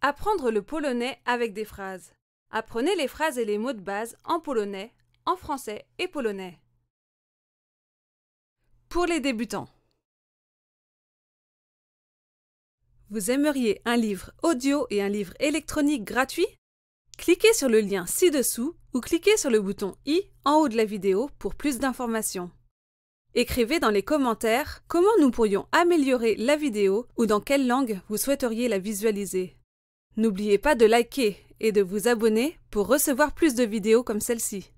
Apprendre le polonais avec des phrases. Apprenez les phrases et les mots de base en polonais, en français et polonais. Pour les débutants. Vous aimeriez un livre audio et un livre électronique gratuit Cliquez sur le lien ci-dessous ou cliquez sur le bouton i en haut de la vidéo pour plus d'informations. Écrivez dans les commentaires comment nous pourrions améliorer la vidéo ou dans quelle langue vous souhaiteriez la visualiser. N'oubliez pas de liker et de vous abonner pour recevoir plus de vidéos comme celle-ci.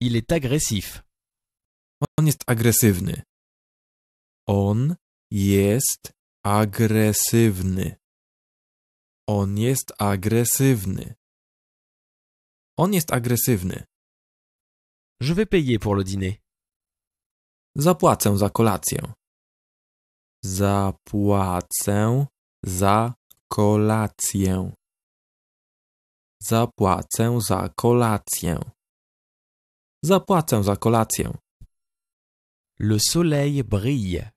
Il est agressif. On est agresywny. On jest agresywny. On jest agresywny. Je vais payer pour le dîner. Zapłacę za kolację. Zapłacę za kolację. Zapłacę za kolację. Zapłacę za kolację. Le soleil brille.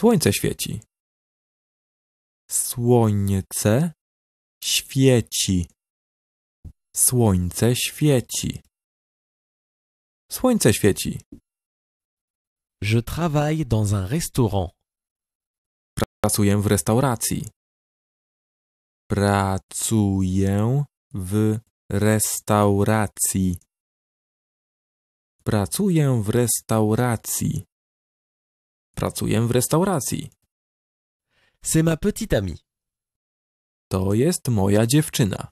Słońce świeci. Słońce świeci. Słońce świeci. Słońce świeci. Je travaille dans un restaurant. Pracuję w restauracji. Pracuję w restauracji. Pracuję w restauracji. Pracuję w restauracji. C'est ma petite amie. To jest moja dziewczyna.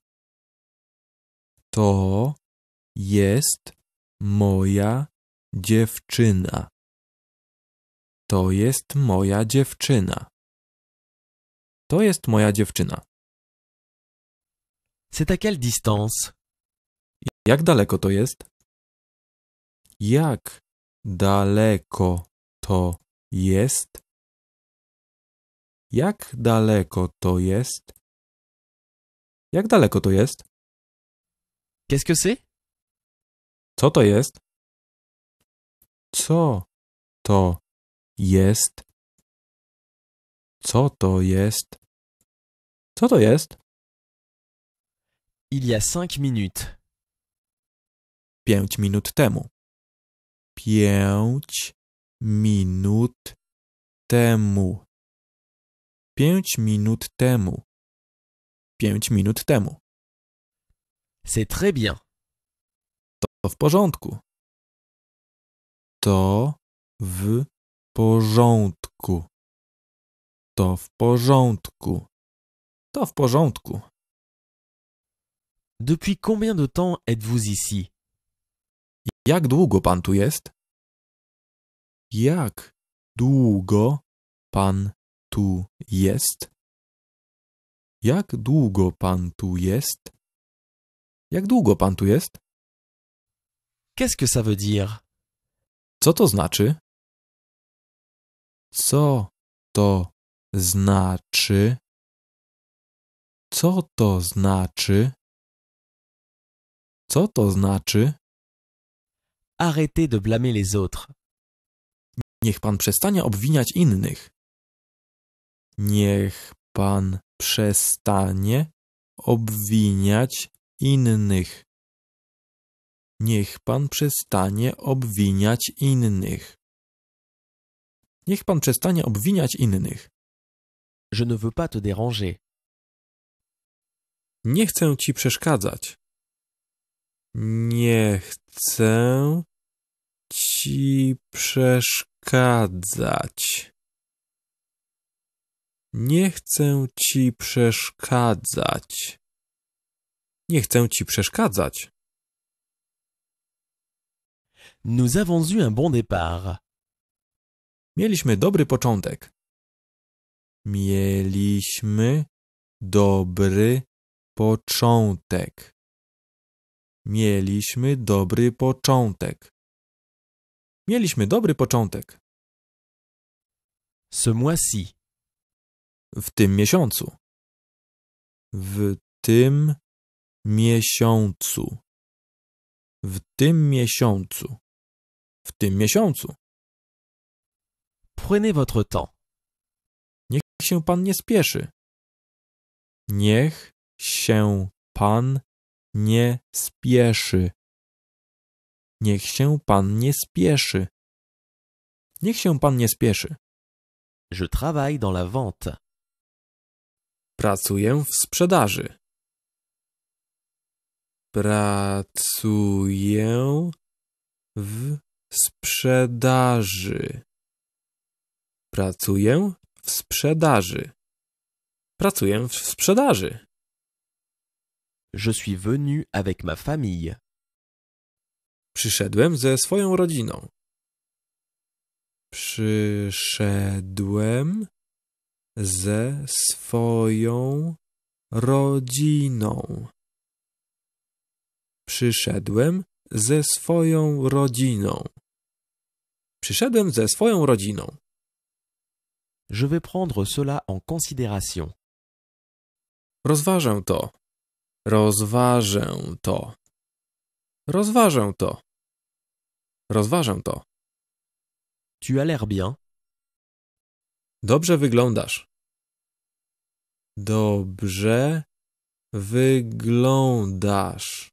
To jest moja dziewczyna. To jest moja dziewczyna. To jest moja dziewczyna. C'est à quelle distance? Jak daleko to jest? Jak daleko to jest? Jak daleko to jest? Jak daleko to jest? Qu'est-ce que c'est? Co to jest? Co to jest? Co to jest? Co to jest? Il y a cinq minutes. Pięć minut temu. Pięć minut temu. Pięć minut temu. Pięć minut temu. C'est très bien. To w porządku. To w porządku. To w porządku. To w porządku. Depuis combien de temps êtes-vous ici? Jak długo pan tu jest? Jak długo pan tu jest? Jak długo pan tu jest? Jak długo pan tu jest? Qu'est-ce que ça veut dire? Co to znaczy? Co to znaczy? Co to znaczy? Co to znaczy? Arrêtez de blâmer les autres. Niech pan przestanie obwiniać innych. Niech pan przestanie obwiniać innych. Niech pan przestanie obwiniać innych. Niech pan przestanie obwiniać innych. Je ne veux pas te déranger. Nie chcę ci przeszkadzać. Nie chcę ci przeszkadzać. Nie chcę ci przeszkadzać. Nie chcę ci przeszkadzać. Nous avons eu un bon départ. Mieliśmy dobry początek. Mieliśmy dobry początek. Mieliśmy dobry początek. Mieliśmy dobry początek. Ce mois-ci. W tym miesiącu. W tym miesiącu. W tym miesiącu. W tym miesiącu. Prenez votre temps. Niech się pan nie spieszy. Niech się pan nie spieszy. Niech się pan nie spieszy. Niech się pan nie spieszy. Je travaille dans la vente. Pracuję w sprzedaży. Pracuję w sprzedaży. Pracuję w sprzedaży. Pracuję w sprzedaży. Je suis venu avec ma famille. Przyszedłem ze swoją rodziną. Przyszedłem ze swoją rodziną. Przyszedłem ze swoją rodziną. Przyszedłem ze swoją rodziną. Je vais prendre cela en considération. Rozważę to. Rozważę to. Rozważę to. Rozważę to. Tu as l'air bien. Dobrze wyglądasz. Dobrze wyglądasz.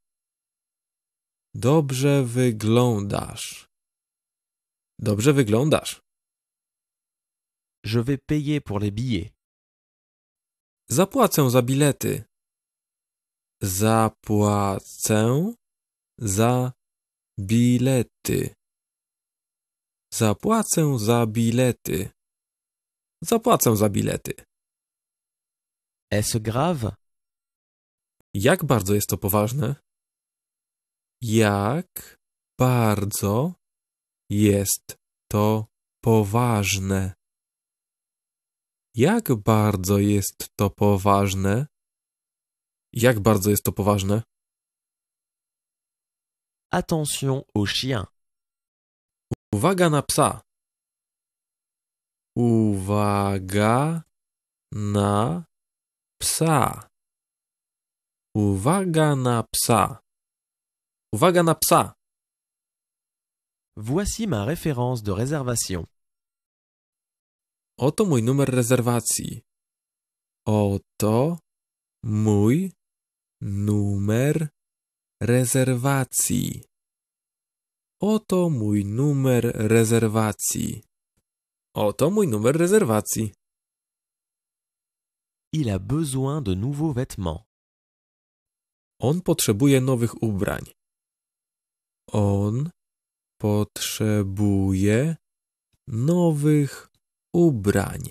Dobrze wyglądasz. Dobrze wyglądasz. Je vais payer pour les billets. Zapłacę za bilety. Zapłacę za Bilety. Zapłacę za bilety. Zapłacę za bilety. est grave? Jak bardzo jest to poważne? Jak bardzo jest to poważne? Jak bardzo jest to poważne? Jak bardzo jest to poważne? attention au chiens. Uwaga na psa. Uwaga na psa. Uwaga na psa. Uwaga na psa. Voici ma référence de réservation. Oto mój numer rezerwacji. Oto mój numer rezerwacji. Oto mój numer rezerwacji. Oto mój numer rezerwacji. Il a besoin de nouveaux vêtements. On potrzebuje nowych ubrań. On potrzebuje nowych ubrań.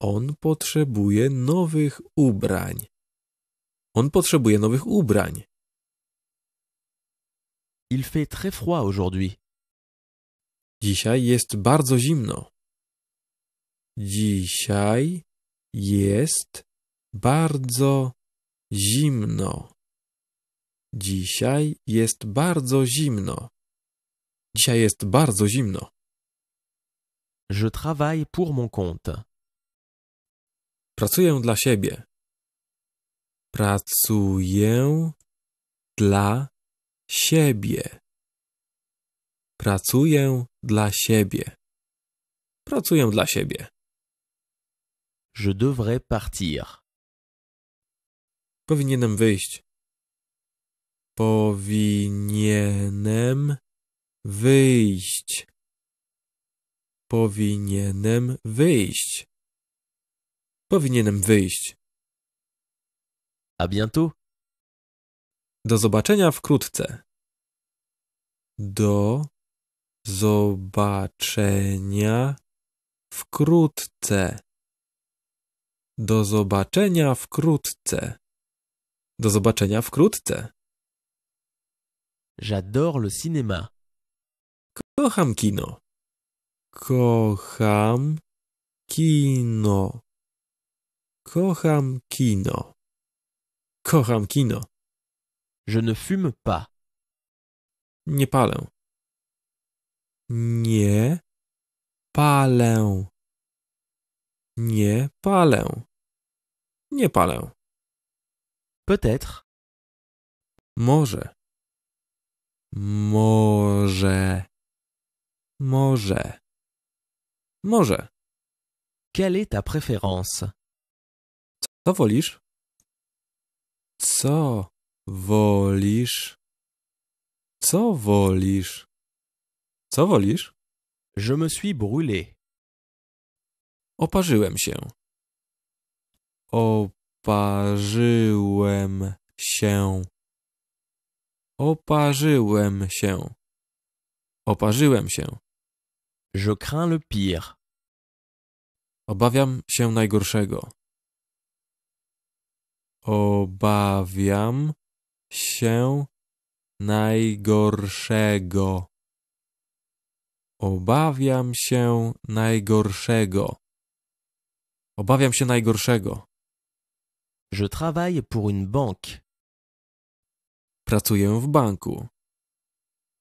On potrzebuje nowych ubrań. On potrzebuje nowych ubrań. Il fait très froid aujourd'hui. Dzisiaj jest bardzo zimno. Dzisiaj jest bardzo zimno. Dzisiaj jest bardzo zimno. Dzisiaj jest bardzo zimno. Je travaille pour mon compte. Pracuję dla siebie. Pracuję dla siebie. Pracuję dla siebie. Pracuję dla siebie. Je devrais partir. Powinienem wyjść. Powinienem wyjść. Powinienem wyjść. Powinienem wyjść. A bientôt. Do zobaczenia wkrótce. Do zobaczenia wkrótce. Do zobaczenia wkrótce. Do zobaczenia wkrótce. J'adore le cinéma. Kocham kino. Kocham kino. Kocham kino. Kocham kino. Je ne fume pas. Nie palę. Nie palę. Nie palę. Nie palę. Peut-être. Może. Może. Może. Może. Quelle est ta préférence? Co wolisz? Co wolisz? Co wolisz? Co wolisz? Je me suis brûlé. Oparzyłem się. Oparzyłem się. Oparzyłem się. Oparzyłem się. Je crains le pire. Obawiam się najgorszego. Obawiam się najgorszego. Obawiam się najgorszego. Obawiam się najgorszego. Je travaille pour une banque. Pracuję w banku.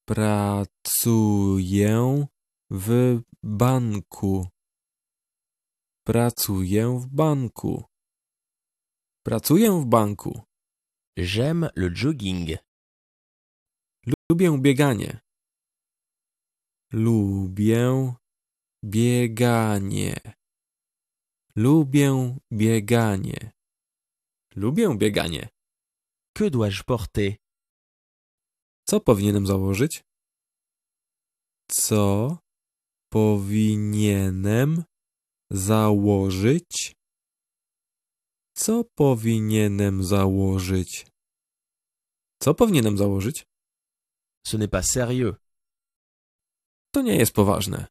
Pracuję w banku. Pracuję w banku. Pracuję w banku. J'aime le jogging. Lubię bieganie. Lubię bieganie. Lubię bieganie. Lubię bieganie. Que dois-je porter? Co powinienem założyć? Co powinienem założyć? Co powinienem założyć? Co powinienem założyć? Ce n'est pas sérieux. To nie jest poważne.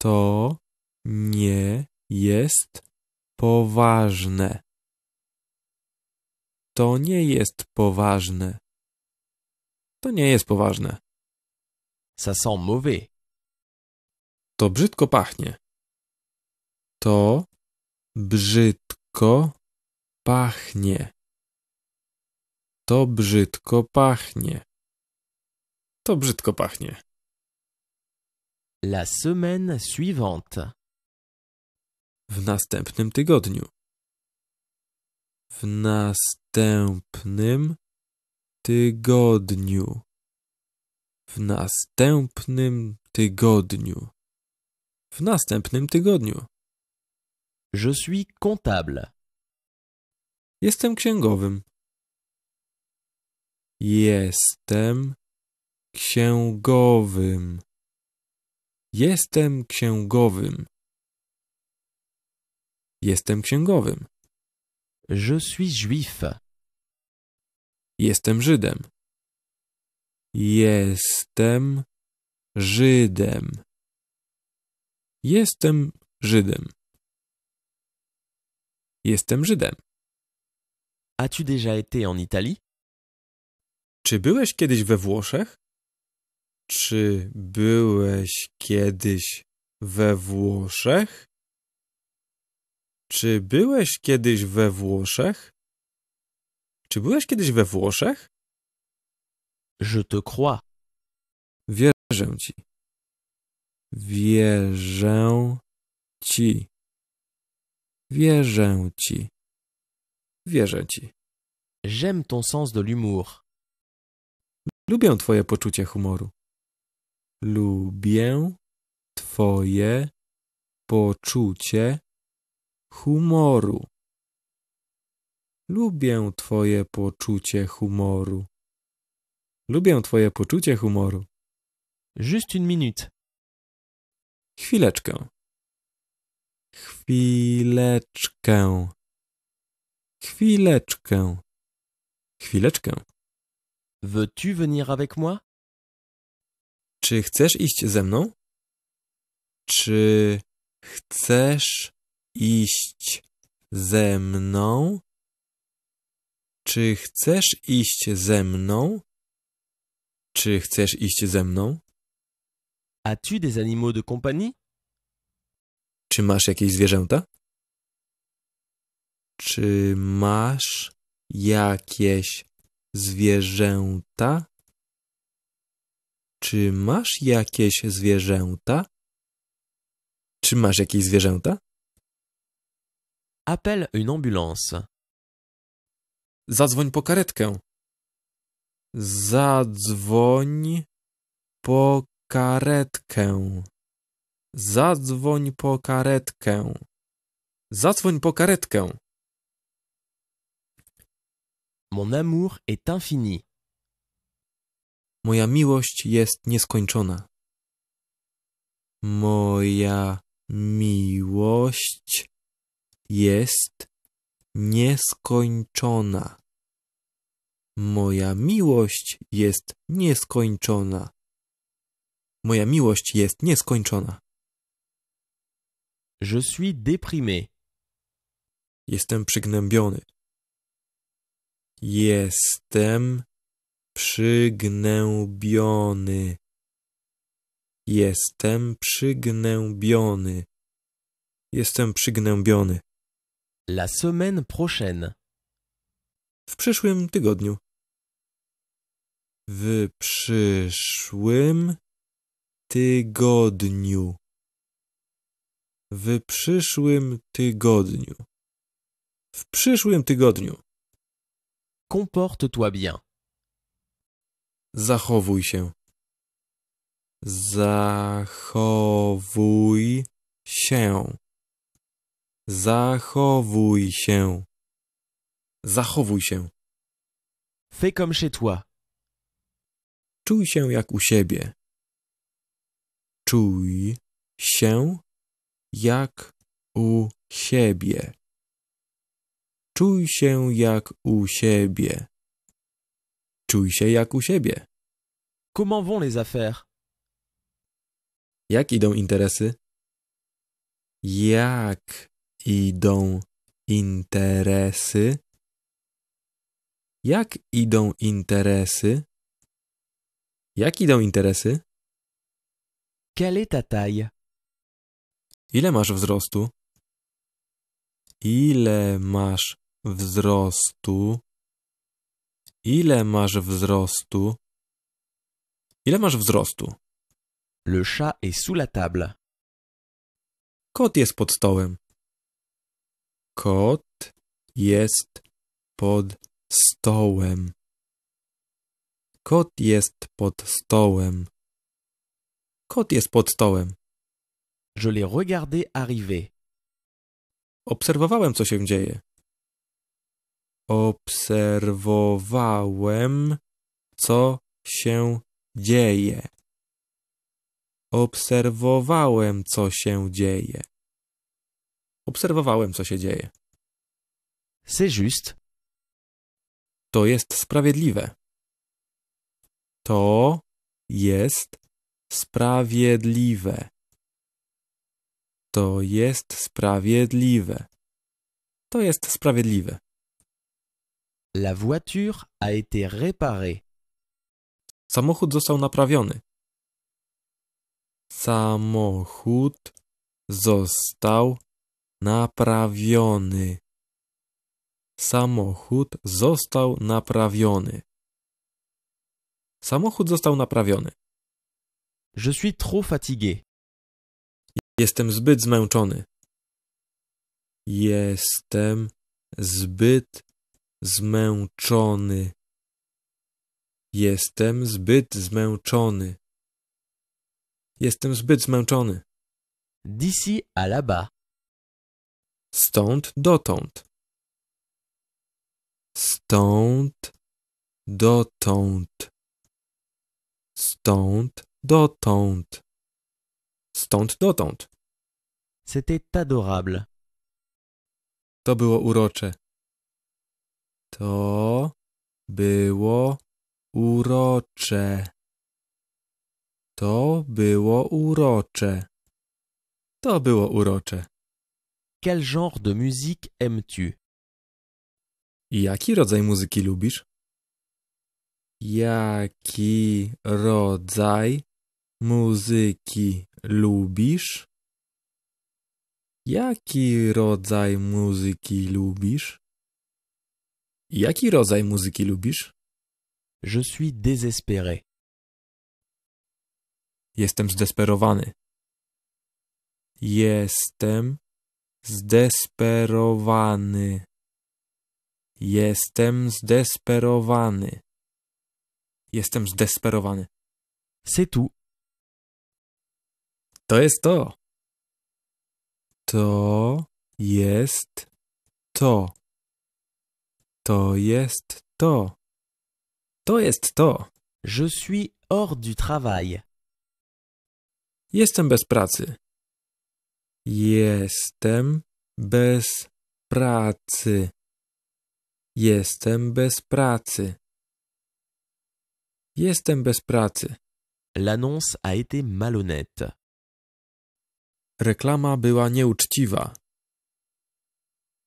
To nie jest poważne. To nie jest poważne. To nie jest poważne. Ça sent mauvais. To brzydko pachnie. To brzydko pachnie. To brzydko pachnie. To brzydko pachnie. La semaine suivante. W następnym tygodniu. W następnym tygodniu. W następnym tygodniu. W następnym tygodniu. Je suis comptable. Jestem księgowym. Jestem księgowym. Jestem księgowym. Jestem księgowym. Je suis juif. Jestem Żydem. Jestem Żydem. Jestem Żydem. Jestem Żydem. As-tu déjà été en Italie? Czy byłeś kiedyś we Włoszech? Czy byłeś kiedyś we Włoszech? Czy byłeś kiedyś we Włoszech? Czy byłeś kiedyś we Włoszech? Je te crois. Wierzę ci. Wierzę ci. Wierzę ci. Wierzę ci. J'aime ton sens de l'humour. Lubię twoje poczucie humoru. Lubię twoje poczucie humoru. Lubię twoje poczucie humoru. Lubię twoje poczucie humoru. Juste une minute. Chwileczkę. Chwileczkę. Chwileczkę. Chwileczkę. Veux-tu venir avec moi? Czy chcesz iść ze mną? Czy chcesz iść ze mną? Czy chcesz iść ze mną? Czy chcesz iść ze mną? As-tu des animaux de compagnie? Czy masz jakieś zwierzęta? Czy masz jakieś zwierzęta? Czy masz jakieś zwierzęta? Czy masz jakieś zwierzęta? Appelle une ambulance. Zadzwoń po karetkę. Zadzwoń po karetkę. Zadzwoń po karetkę. Zadzwoń po karetkę. Mon amour est infini. Moja miłość jest nieskończona. Moja miłość jest nieskończona. Moja miłość jest nieskończona. Moja miłość jest nieskończona. Je suis déprimé. Jestem przygnębiony. Jestem przygnębiony. Jestem przygnębiony. Jestem przygnębiony. La semaine prochaine. W przyszłym tygodniu. W przyszłym tygodniu w przyszłym tygodniu. W przyszłym tygodniu. Comporte-toi bien. Zachowuj się. Zachowuj się. Zachowuj się. Zachowuj się. Fais comme chez toi. Czuj się jak u siebie. Czuj się jak u siebie. Czuj się jak u siebie. Czuj się jak u siebie. Comment vont les affaires? Jak idą interesy? Jak idą interesy? Jak idą interesy? Jak idą interesy? Quelle est ta taille? Ile masz wzrostu? Ile masz wzrostu? Ile masz wzrostu? Ile masz wzrostu? Le chat est sous la table. Kot jest pod stołem. Kot jest pod stołem. Kot jest pod stołem. Kot jest pod stołem. Je les regardais arriver. Obserwowałem, co się dzieje. Obserwowałem, co się dzieje. Obserwowałem, co się dzieje. Obserwowałem, co się dzieje. C'est juste. To jest sprawiedliwe. To jest sprawiedliwe. To jest sprawiedliwe. To jest sprawiedliwe. La voiture a été réparée. Samochód został naprawiony. Samochód został naprawiony. Samochód został naprawiony. Samochód został naprawiony. Je suis trop fatigué. Jestem zbyt zmęczony. Jestem zbyt zmęczony. Jestem zbyt zmęczony. Jestem zbyt zmęczony. D'ici à là-bas. Stąd dotąd. Stąd dotąd. Stąd dotąd stąd dotąd. C'était adorable. To było urocze. To było urocze. To było urocze. To było urocze. Quel genre de musique aimes-tu? Jaki rodzaj muzyki lubisz? Jaki rodzaj Muzyki lubisz? Jaki rodzaj muzyki lubisz? Jaki rodzaj muzyki lubisz? Je suis désespéré. Jestem zdesperowany. Jestem zdesperowany. Jestem zdesperowany. Jestem zdesperowany. C'est tout. To jest to. To jest to. To jest to. To jest to. Je suis hors du travail. Jestem bez pracy. Jestem bez pracy. Jestem bez pracy. Jestem bez pracy. L'annonce a été malhonnête. Reklama była nieuczciwa.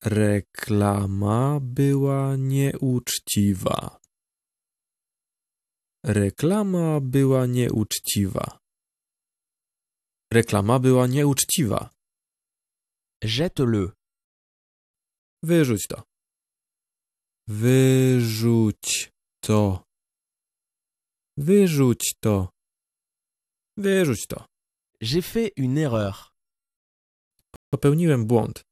Reklama była nieuczciwa. Reklama była nieuczciwa. Reklama była nieuczciwa. Jette-le. Wyrzuć to. Wyrzuć to. Wyrzuć to. Wyrzuć to. J'ai fait une erreur. Popełniłem błąd.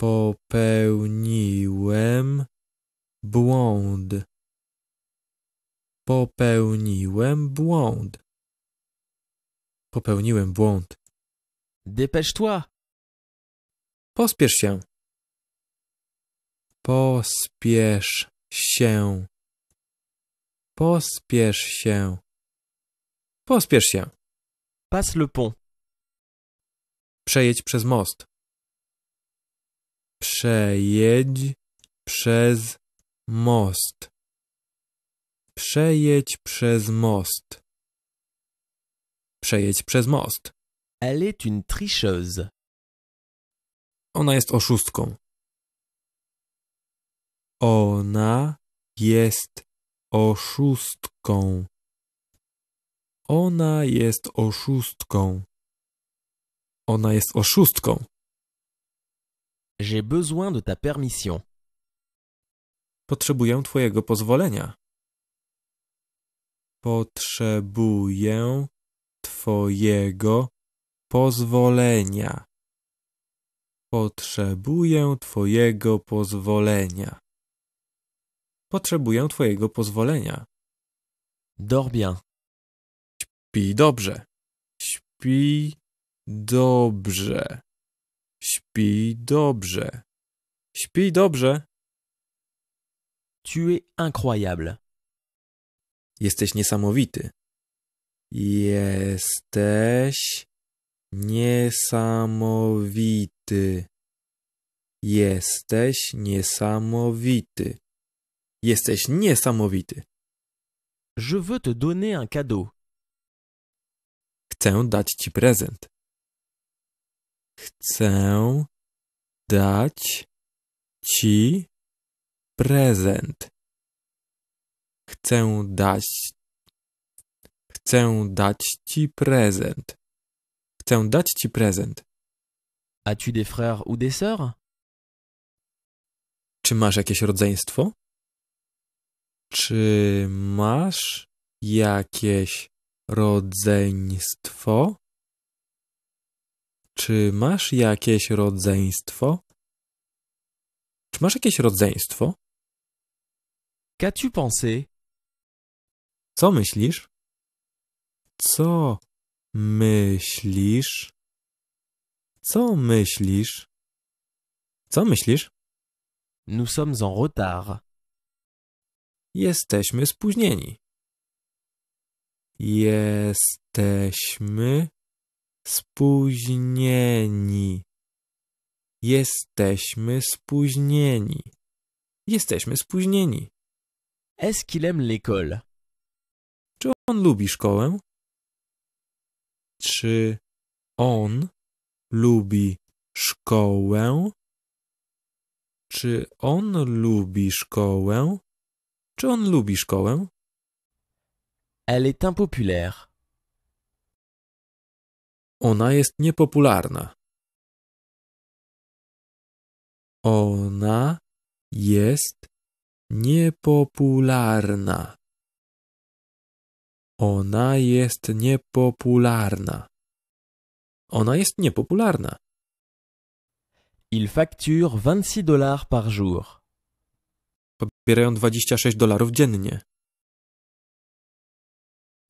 Popełniłem błąd. Popełniłem błąd. Popełniłem błąd. Dépêche-toi. Pospiesz się. Pospiesz się. Pospiesz się. Pospiesz się. Passe le pont. Przejedź przez most. Przejedź przez most. Przejedź przez most. Przejedź przez most. Elle est une tricheuse. Ona jest oszustką. Ona jest oszustką. Ona jest oszustką. Ona jest oszustką. J'ai besoin de ta permission. Potrzebuję twojego pozwolenia. Potrzebuję twojego pozwolenia. Potrzebuję twojego pozwolenia. Potrzebuję twojego pozwolenia. Dors bien. Śpi dobrze. Śpi Dobrze. Śpi dobrze. Śpi dobrze. Tu es incroyable. Jesteś niesamowity. Jesteś niesamowity. Jesteś niesamowity. Jesteś niesamowity. Je veux te donner un cadeau. Chcę dać ci prezent. Chcę dać ci prezent. Chcę dać. Chcę dać ci prezent. Chcę dać ci prezent. As-tu des frères ou des sœurs? Czy masz jakieś rodzeństwo? Czy masz jakieś rodzeństwo? Czy masz jakieś rodzeństwo? Czy masz jakieś rodzeństwo? Qu'as-tu pensé? Co myślisz? Co myślisz? Co myślisz? Co myślisz? Nous sommes en retard. Jesteśmy spóźnieni. Jesteśmy spóźnieni. Jesteśmy spóźnieni. Jesteśmy spóźnieni. Est-ce qu'il aime l'école? Czy on lubi szkołę? Czy on lubi szkołę? Czy on lubi szkołę? Czy on lubi szkołę? Elle est impopulaire. Ona jest niepopularna. Ona jest niepopularna. Ona jest niepopularna. Ona jest niepopularna. Il facture 26 dollars par jour. Pobierają 26 dolarów dziennie.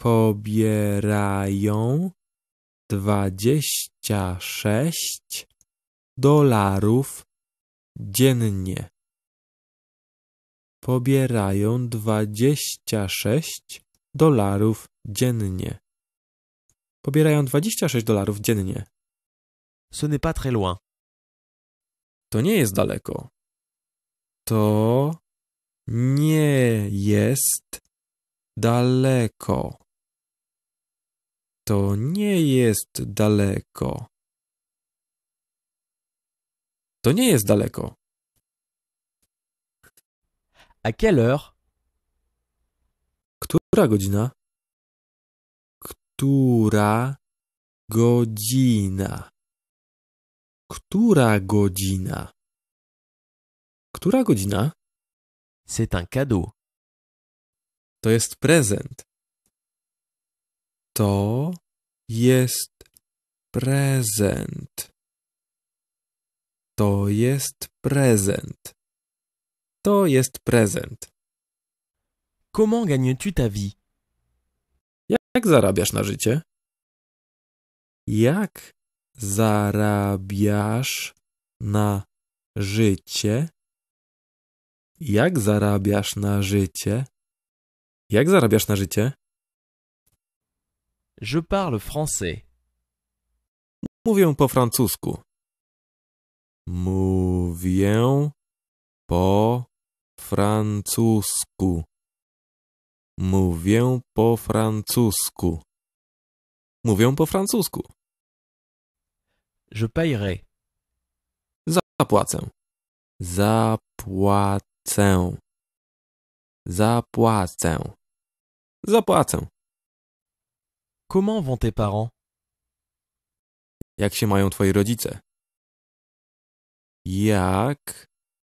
Pobierają dwadzieścia sześć dolarów dziennie. Pobierają dwadzieścia sześć dolarów dziennie. Pobierają dwadzieścia sześć dolarów dziennie. Ce n'est pas très loin. To nie jest daleko. To nie jest daleko. To nie jest daleko. To nie jest daleko. A quelle heure? Która godzina? Która godzina? Która godzina? Która godzina? C'est un cadeau. To jest prezent. To jest prezent. To jest prezent. To jest prezent. Comment gagnes-tu ta vie? Jak zarabiasz na życie? Jak zarabiasz na życie? Jak zarabiasz na życie? Jak zarabiasz na życie? Je parle français. Mówię po francusku. Mówię po francusku. Mówię po francusku. Mówię po francusku. Je paierai. Zapłacę. Zapłacę. Zapłacę. Zapłacę. Comment vont tes parents? Jak się mają twoi rodzice? Jak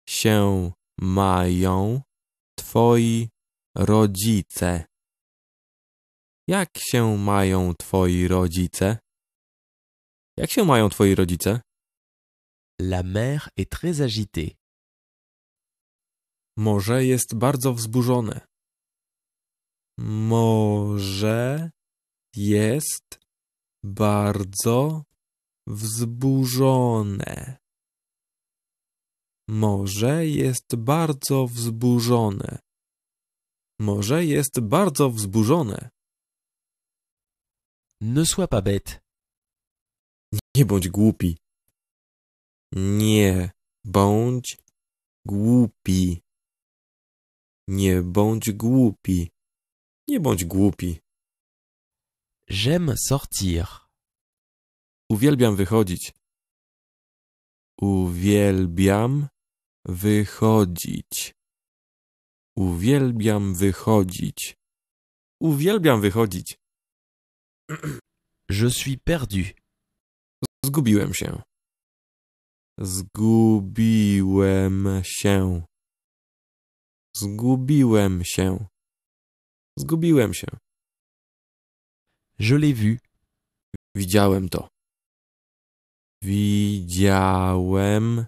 się mają twoi rodzice? Jak się mają twoi rodzice? Jak się mają twoi rodzice? La mère est très agitée. Może jest bardzo wzburzone. Może jest bardzo wzburzone. Morze jest bardzo wzburzone. Morze jest bardzo wzburzone. Ne sois pas bête. Nie bądź głupi. Nie bądź głupi. Nie bądź głupi. Nie bądź głupi. J'aime sortir. Uwielbiam wychodzić. Uwielbiam wychodzić. Uwielbiam wychodzić. Uwielbiam wychodzić. Je suis perdu. Zgubiłem się. Zgubiłem się. Zgubiłem się. Zgubiłem się. Je l'ai vu. Widziałem to. Widziałem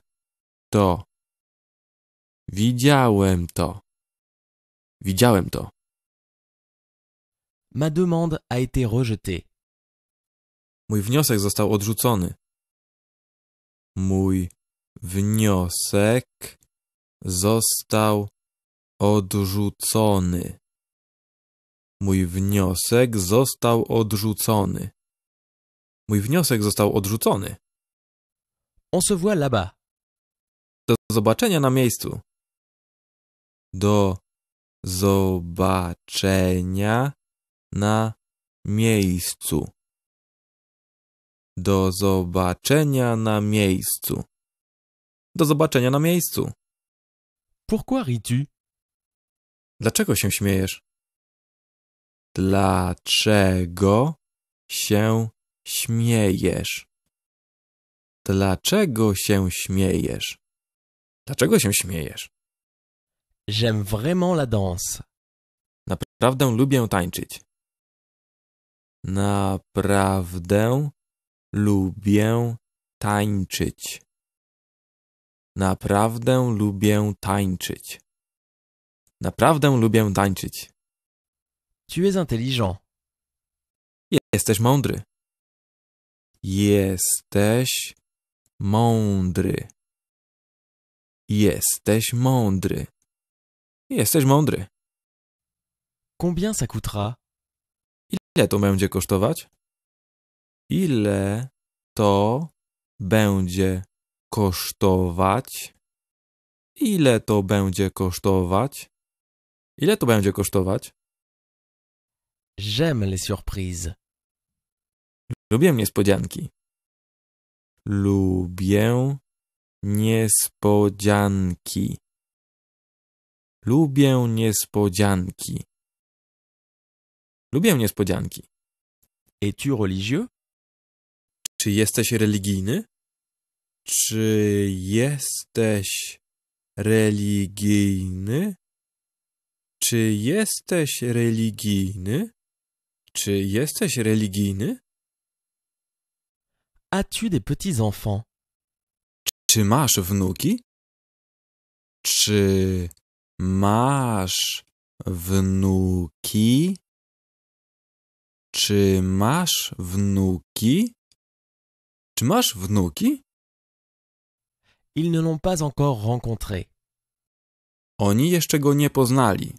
to. Widziałem to. Widziałem to. Ma demande a été rejetée. Mój wniosek został odrzucony. Mój wniosek został odrzucony. Mój wniosek został odrzucony. Mój wniosek został odrzucony. On se voit là-bas. Do zobaczenia na miejscu. Do zobaczenia na miejscu. Do zobaczenia na miejscu. Do zobaczenia na miejscu. Pourquoi ris-tu? Dlaczego się śmiejesz? Dlaczego się śmiejesz? Dlaczego się śmiejesz? Dlaczego się śmiejesz? J'aime vraiment la danse. Naprawdę lubię tańczyć. Naprawdę lubię tańczyć. Naprawdę lubię tańczyć. Naprawdę lubię tańczyć. Tu es intelligent. Jesteś mądry. Jesteś mądry. Jesteś mądry. Jesteś mądry. Combien ça coûtera? Ile to będzie kosztować? Ile to będzie kosztować? Ile to będzie kosztować? Ile to będzie kosztować? J'aime les surprises. Lubię niespodzianki. Lubię niespodzianki. Lubię niespodzianki. Lubię niespodzianki. Es-tu religieux? Czy jesteś religijny? Czy jesteś religijny? Czy jesteś religijny? Czy jesteś religijny? As-tu des petits-enfants? Czy masz wnuki? Czy masz wnuki? Czy masz wnuki? Czy masz wnuki? Ils ne l'ont pas encore rencontré. Oni jeszcze go nie poznali.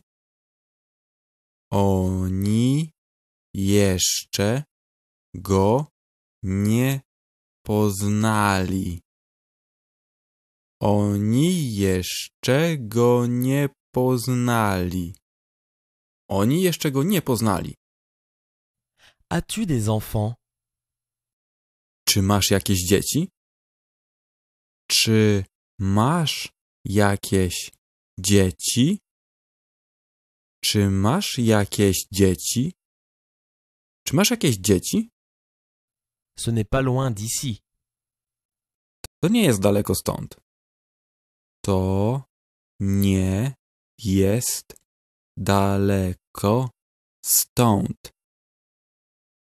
Oni jeszcze go nie poznali. Oni jeszcze go nie poznali. Oni jeszcze go nie poznali. As-tu des enfants? Czy masz jakieś dzieci? Czy masz jakieś dzieci? Czy masz jakieś dzieci? Czy masz jakieś dzieci? Ce n'est pas loin d'ici. To nie jest daleko stąd. To nie jest daleko stąd.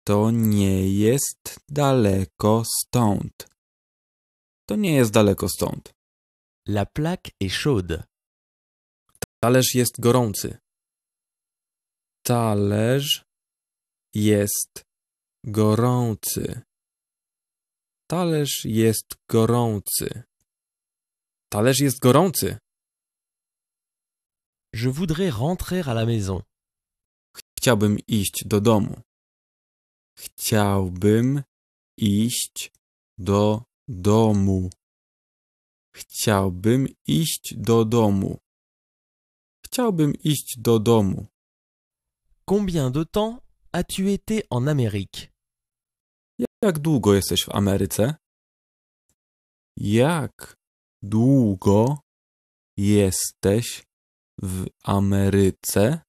To nie jest daleko stąd. To nie jest daleko stąd. La plaque est chaude. Talerz jest gorący. Talerz jest gorący. Talerz jest gorący. Talerz jest gorący. Je voudrais rentrer à la maison. Chciałbym iść do domu. Chciałbym iść do domu. Chciałbym iść do domu. Chciałbym iść do domu. Combien de temps as-tu été en Amérique? Jak długo jesteś w Ameryce? Jak długo jesteś w Ameryce?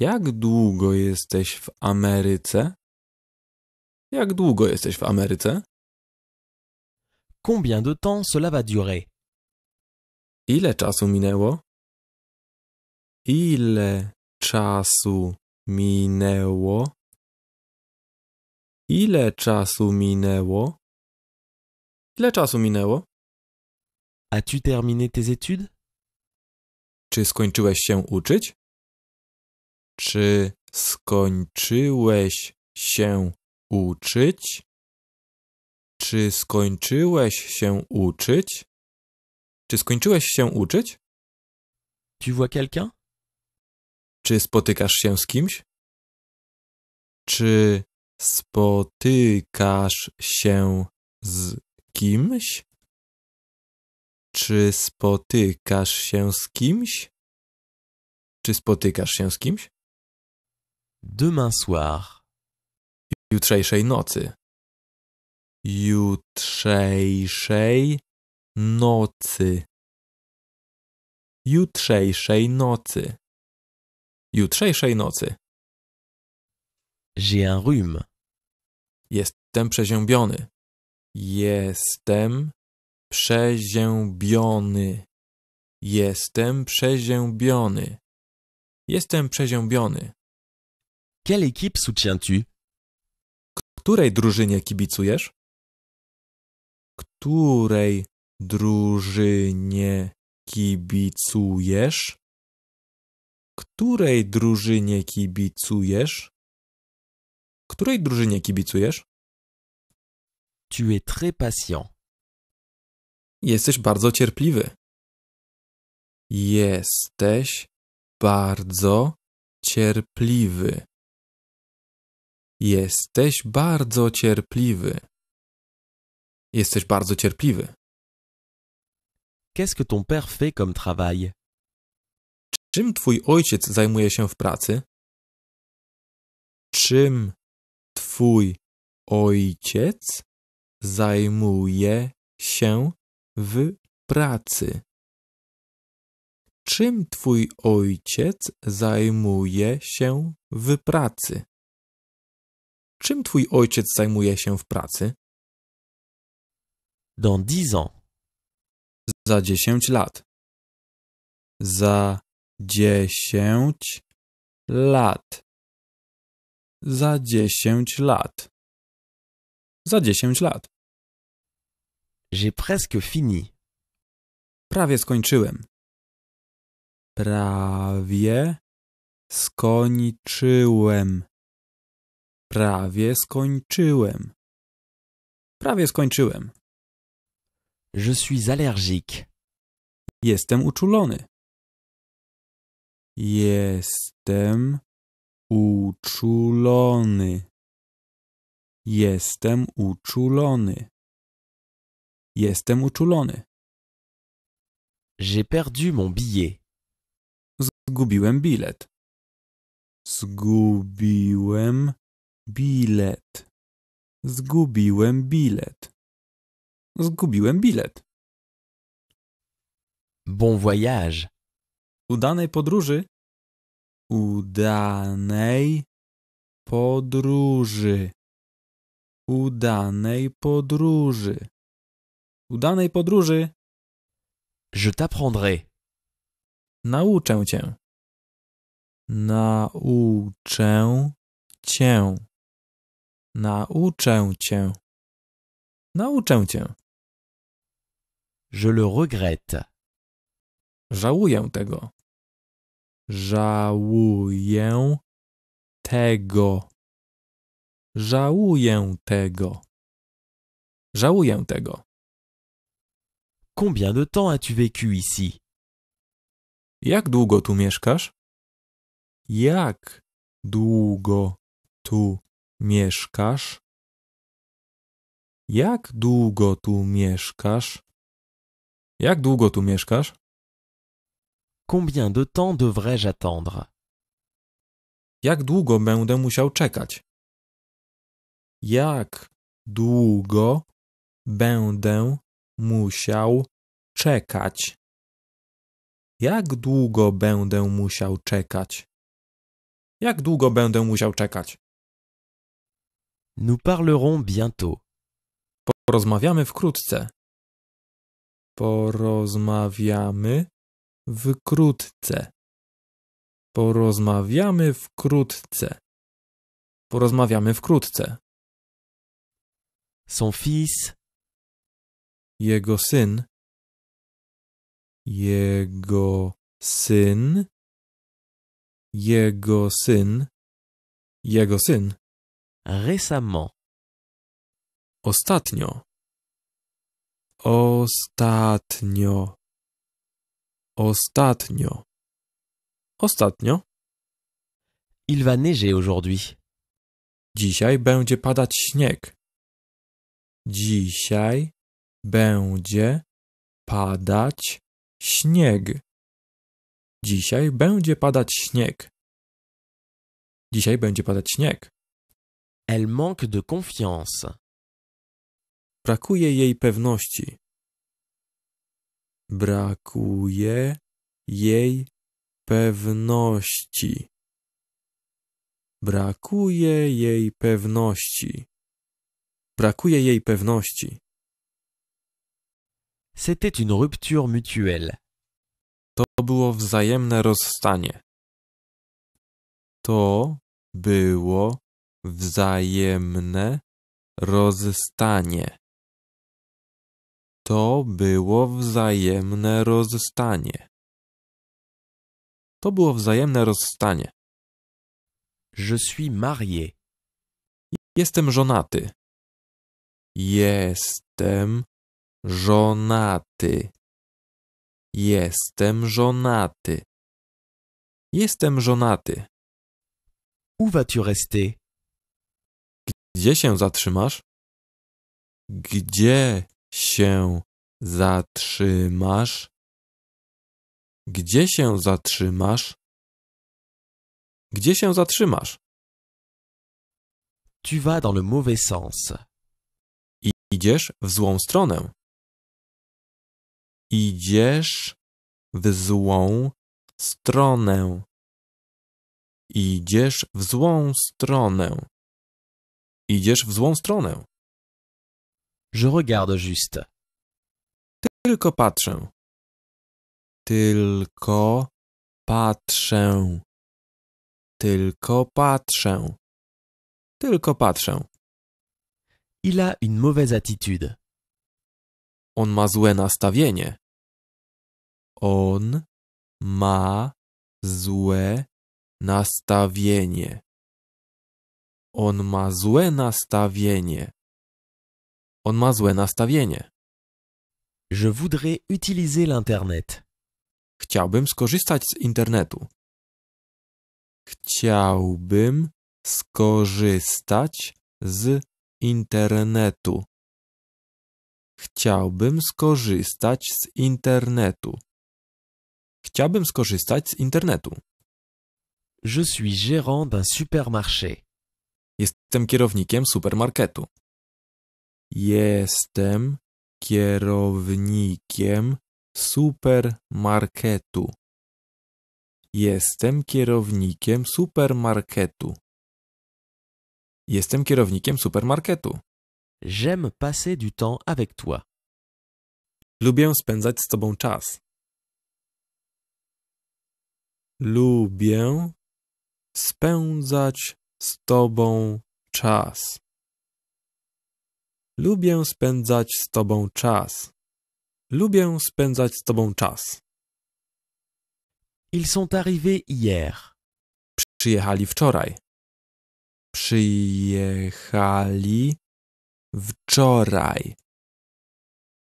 Jak długo jesteś w Ameryce? Jak długo jesteś w Ameryce? Combien de temps cela va durer? Ile czasu minęło? Ile czasu minęło? Ile czasu minęło? Ile czasu minęło? As-tu terminé tes études? Czy skończyłeś się uczyć? Czy skończyłeś się uczyć? Czy skończyłeś się uczyć? Czy skończyłeś się uczyć? Tu vois quelqu'un? Czy spotykasz się z kimś? Czy spotykasz się z kimś? Czy spotykasz się z kimś? Czy spotykasz się z kimś? Demain soir. Jutrzejszej nocy. Jutrzejszej nocy. Jutrzejszej nocy jutrzejszej nocy. J'ai un rhume. Jestem przeziębiony. Jestem przeziębiony. Jestem przeziębiony. Jestem przeziębiony. Quelle équipe soutiens-tu? Której drużynie kibicujesz? Której drużynie kibicujesz? Której drużynie kibicujesz? Której drużynie kibicujesz? Tu es très patient. Jesteś bardzo cierpliwy. Jesteś bardzo cierpliwy. Jesteś bardzo cierpliwy. Jesteś bardzo cierpliwy. Qu'est-ce que ton père fait comme travail? Czym twój ojciec zajmuje się w pracy? Czym twój ojciec zajmuje się w pracy? Czym twój ojciec zajmuje się w pracy? Czym twój ojciec zajmuje się w pracy? Dans 10 ans. Za 10 lat. Za dziesięć lat. Za dziesięć lat. Za dziesięć lat. J'ai presque fini. Prawie skończyłem. Prawie skończyłem. Prawie skończyłem. Prawie skończyłem. Je suis allergique. Jestem uczulony. Jestem uczulony. Jestem uczulony. Jestem uczulony. J'ai perdu mon billet. Zgubiłem bilet. Zgubiłem bilet. Zgubiłem bilet. Zgubiłem bilet. Bon voyage. Udanej podróży udanej podróży. Udanej podróży. Udanej podróży. Je t'apprendrai. Nauczę cię. Nauczę cię. Nauczę cię. Nauczę cię. Je le regrette. Żałuję tego. Żałuję tego. Żałuję tego. Żałuję tego. Combien de temps as-tu vécu ici? Jak długo tu mieszkasz? Jak długo tu mieszkasz? Jak długo tu mieszkasz? Jak długo tu mieszkasz? Combien de temps devrais-je attendre? Jak długo będę musiał czekać? Jak długo będę musiał czekać? Jak długo będę musiał czekać? Jak długo będę musiał czekać? Nous parlerons bientôt. Porozmawiamy wkrótce. Porozmawiamy wkrótce. Porozmawiamy wkrótce. Porozmawiamy wkrótce. Son fils. Jego syn. Jego syn. Jego syn. Jego syn. Récemment. Ostatnio. Ostatnio. Ostatnio. Ostatnio. Il va neiger aujourd'hui. Dzisiaj będzie padać śnieg. Dzisiaj będzie padać śnieg. Dzisiaj będzie padać śnieg. Dzisiaj będzie padać śnieg. Elle manque de confiance. Brakuje jej pewności. Brakuje jej pewności. Brakuje jej pewności. Brakuje jej pewności. C'était une rupture mutuelle. To było wzajemne rozstanie. To było wzajemne rozstanie. To było wzajemne rozstanie. To było wzajemne rozstanie. Je suis marié. Jestem żonaty. Jestem żonaty. Jestem żonaty. Jestem żonaty. Où vas-tu rester? Gdzie się zatrzymasz? Gdzie się zatrzymasz? Gdzie się zatrzymasz? Gdzie się zatrzymasz? Tu vas dans le mauvais sens. I idziesz w złą stronę. Idziesz w złą stronę. Idziesz w złą stronę. Idziesz w złą stronę. Je regarde juste. Tylko patrzę. Tylko patrzę. Tylko patrzę. Tylko patrzę. Il a une mauvaise attitude. On ma złe nastawienie. On ma złe nastawienie. On ma złe nastawienie. On ma złe nastawienie. Je voudrais utiliser l'internet. Chciałbym skorzystać z internetu. Chciałbym skorzystać z internetu. Chciałbym skorzystać z internetu. Chciałbym skorzystać z internetu. Je suis gérant d'un supermarché. Jestem kierownikiem supermarketu. Jestem kierownikiem supermarketu. Jestem kierownikiem supermarketu. Jestem kierownikiem supermarketu. J'aime passer du temps avec toi. Lubię spędzać z tobą czas. Lubię spędzać z tobą czas. Lubię spędzać z tobą czas. Lubię spędzać z tobą czas. Ils sont arrivés hier. Przyjechali wczoraj. Przyjechali wczoraj.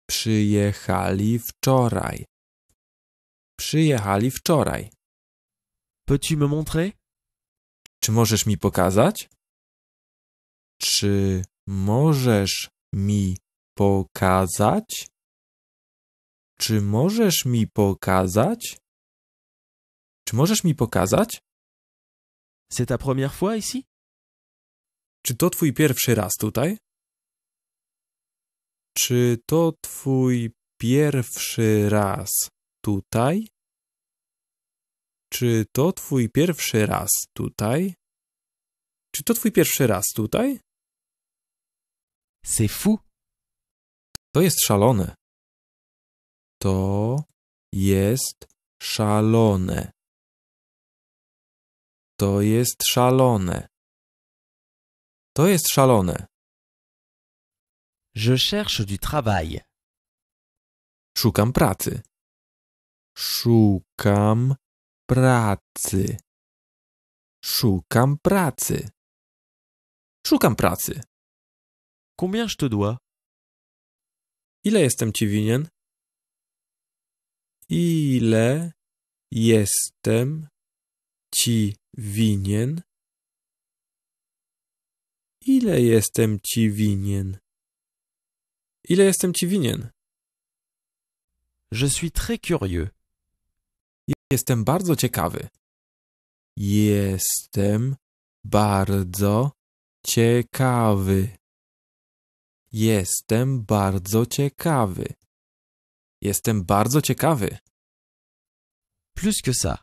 Przyjechali wczoraj. Przyjechali wczoraj. Peux-tu me montrer? Czy możesz mi pokazać? Czy możesz mi pokazać? Czy możesz mi pokazać? Czy możesz mi pokazać? C'est ta première fois ici? Czy to twój pierwszy raz tutaj? Czy to twój pierwszy raz tutaj? Czy to twój pierwszy raz tutaj? Czy to twój pierwszy raz tutaj? C'est fou. To jest szalone. To jest szalone. To jest szalone. To jest szalone. Je cherche du travail. Szukam pracy. Szukam pracy. Szukam pracy. Szukam pracy. Combien je te dois? Ile jestem ci winien? Ile jestem ci winien? Ile jestem ci winien? Ile jestem ci winien? Je suis très curieux. Jestem bardzo ciekawy. Jestem bardzo ciekawy. Jestem bardzo ciekawy. Jestem bardzo ciekawy. Plus que ça.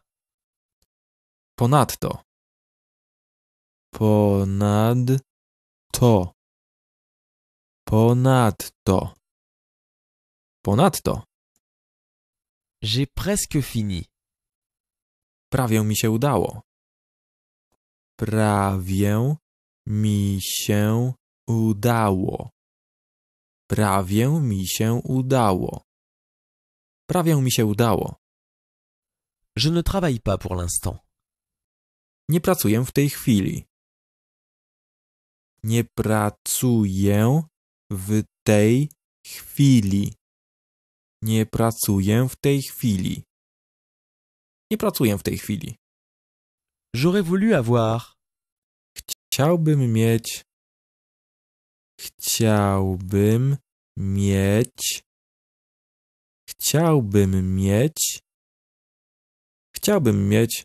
Ponadto. Ponad to. Ponadto. Ponadto. J'ai presque fini. Prawie mi się udało. Prawie mi się udało. Prawie mi się udało. Prawie mi się udało. Je ne travaille pas pour l'instant. Nie pracuję w tej chwili. Nie pracuję w tej chwili. Nie pracuję w tej chwili. Nie pracuję w tej chwili. J'aurais voulu avoir. Chciałbym mieć. Chciałbym mieć. Chciałbym mieć. Chciałbym mieć.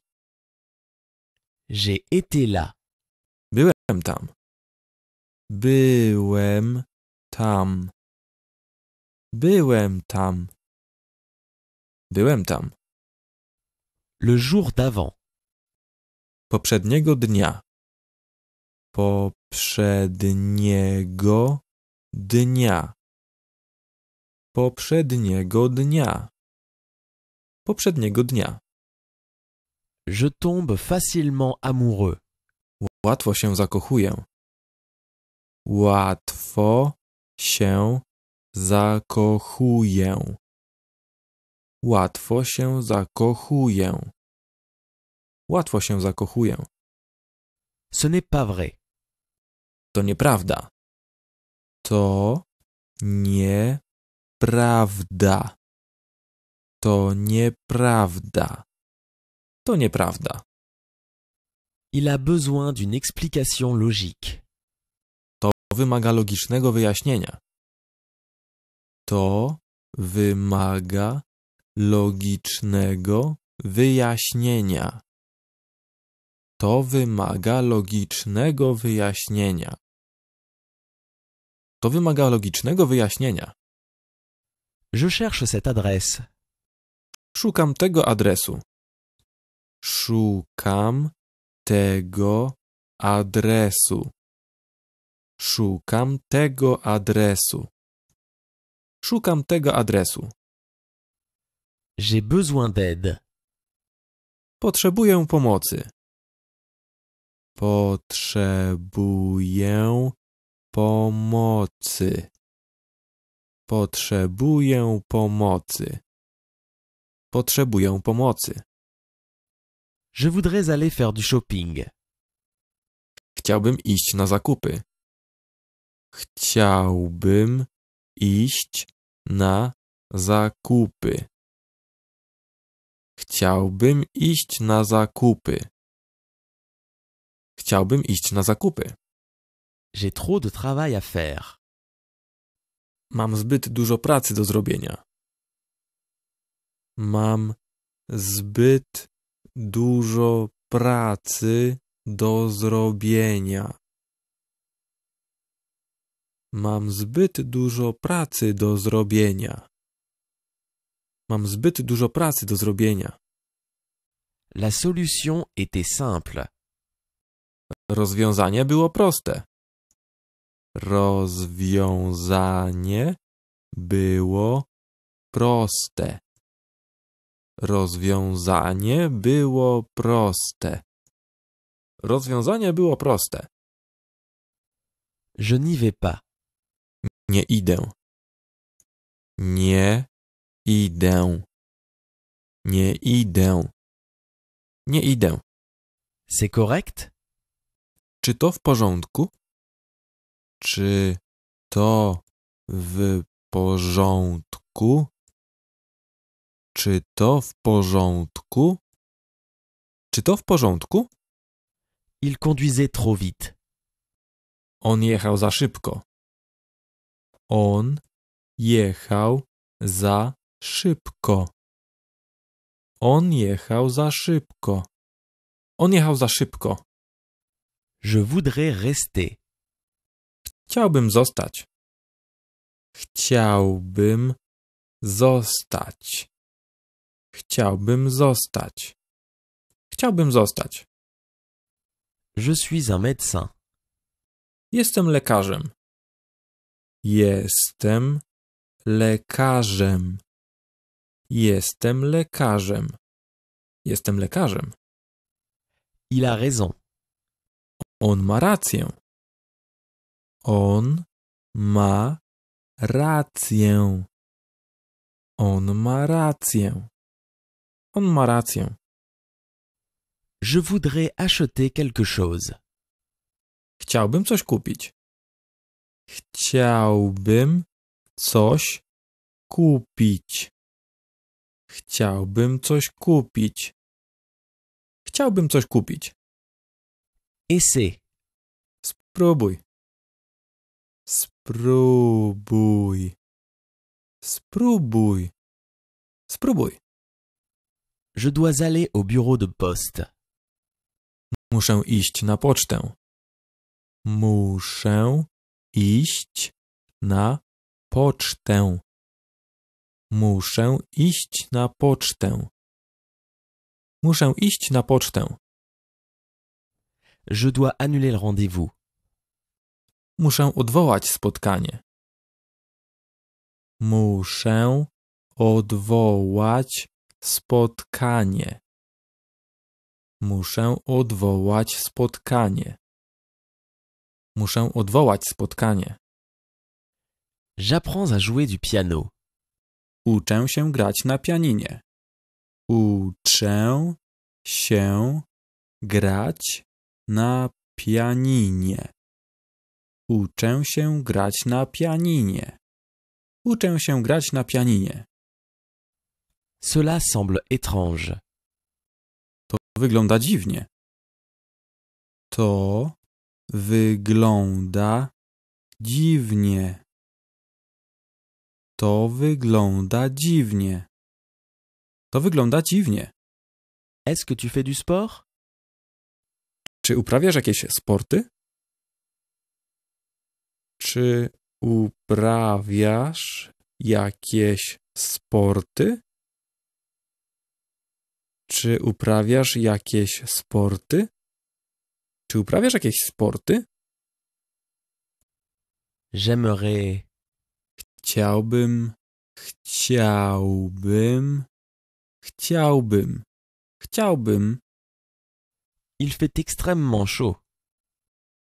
J'ai été là. Byłem tam. Byłem tam. Byłem tam. Byłem tam. Le jour d'avant. Poprzedniego dnia poprzedniego dnia poprzedniego dnia poprzedniego dnia Je tombe facilement amoureux. Łatwo się zakochuję. Łatwo się zakochuję. Łatwo się zakochuję. Łatwo się zakochuję. Ce n'est pas vrai. To nieprawda. To nieprawda. To nieprawda. To nieprawda. Il a besoin d'une explication logique. To wymaga logicznego wyjaśnienia. To wymaga logicznego wyjaśnienia. To wymaga logicznego wyjaśnienia. To wymaga logicznego wyjaśnienia. Je cherche cette adresse. Szukam tego adresu. Szukam tego adresu. Szukam tego adresu. Szukam tego adresu. J'ai besoin d'aide. Potrzebuję pomocy. Potrzebuję Pomocy. Potrzebuję pomocy. Potrzebuję pomocy. Je voudrais aller faire du shopping. Chciałbym iść na zakupy. Chciałbym iść na zakupy. Chciałbym iść na zakupy. Chciałbym iść na zakupy. J'ai trop de travail à faire. Mam zbyt dużo pracy do zrobienia. Mam zbyt dużo pracy do zrobienia. Mam zbyt dużo pracy do zrobienia. Mam zbyt dużo pracy do zrobienia. La solution était simple. Rozwiązanie było proste. Rozwiązanie było proste. Rozwiązanie było proste. Rozwiązanie było proste. Je n'y vais pas. Nie idę. Nie idę. Nie idę. Nie idę. C'est correct? Czy to w porządku? Czy to w porządku? Czy to w porządku? Czy to w porządku? Il conduisait trop vite. On jechał za szybko. On jechał za szybko. On jechał za szybko. On jechał za szybko. Je voudrais rester. Chciałbym zostać. Chciałbym zostać. Chciałbym zostać. Chciałbym zostać. Je suis un médecin. Jestem lekarzem. Jestem lekarzem. Jestem lekarzem. Jestem lekarzem. Il a raison. On ma rację. On ma rację. On ma rację. On ma rację. Je voudrais acheter quelque chose. Chciałbym coś kupić. Chciałbym coś kupić. Chciałbym coś kupić. Chciałbym coś kupić. Essaie. Spróbuj. Spróbuj. Spróbuj. Spróbuj. Je dois aller au bureau de poste. Muszę iść na pocztę. Muszę iść na pocztę. Muszę iść na pocztę. Muszę iść na pocztę. Je dois annuler le rendez-vous. Muszę odwołać spotkanie. Muszę odwołać spotkanie. Muszę odwołać spotkanie. Muszę odwołać spotkanie. J'apprends à jouer du piano. Uczę się grać na pianinie. Uczę się grać na pianinie. Uczę się grać na pianinie. Uczę się grać na pianinie. Cela semble étrange. To wygląda dziwnie. To wygląda dziwnie. To wygląda dziwnie. To wygląda dziwnie. Est-ce que tu fais du sport? Czy uprawiasz jakieś sporty? Czy uprawiasz jakieś sporty? Czy uprawiasz jakieś sporty? Czy uprawiasz jakieś sporty? J'aimerais. Chciałbym, chciałbym, chciałbym, chciałbym. Il fait extrêmement chaud.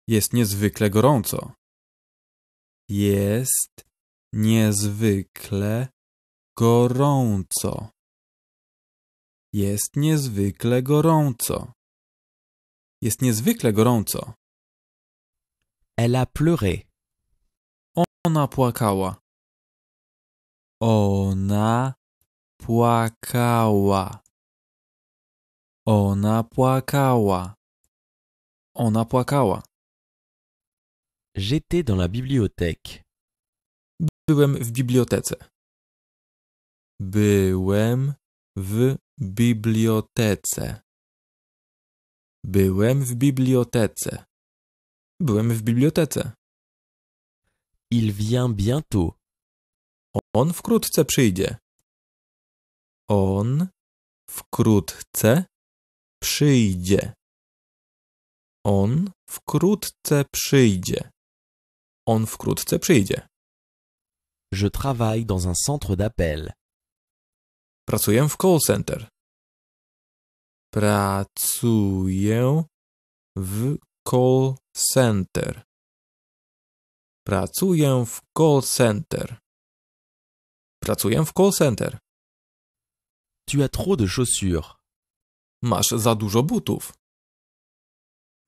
Jest niezwykle gorąco. Jest niezwykle gorąco. Jest niezwykle gorąco. Jest niezwykle gorąco. Elle a pleuré. Ona płakała. Ona płakała. Ona płakała. Ona płakała. J'étais dans la bibliothèque. Byłem w bibliotece. Byłem w bibliotece. Byłem w bibliotece. Byłem w bibliotece. Il vient bientôt. On wkrótce przyjdzie. On wkrótce przyjdzie. On wkrótce przyjdzie. On wkrótce przyjdzie. Je travaille dans un centre d'appel. Pracuję w call center. Pracuję w call center. Pracuję w call center. Pracuję w call center. Tu as trop de chaussures. Masz za dużo butów.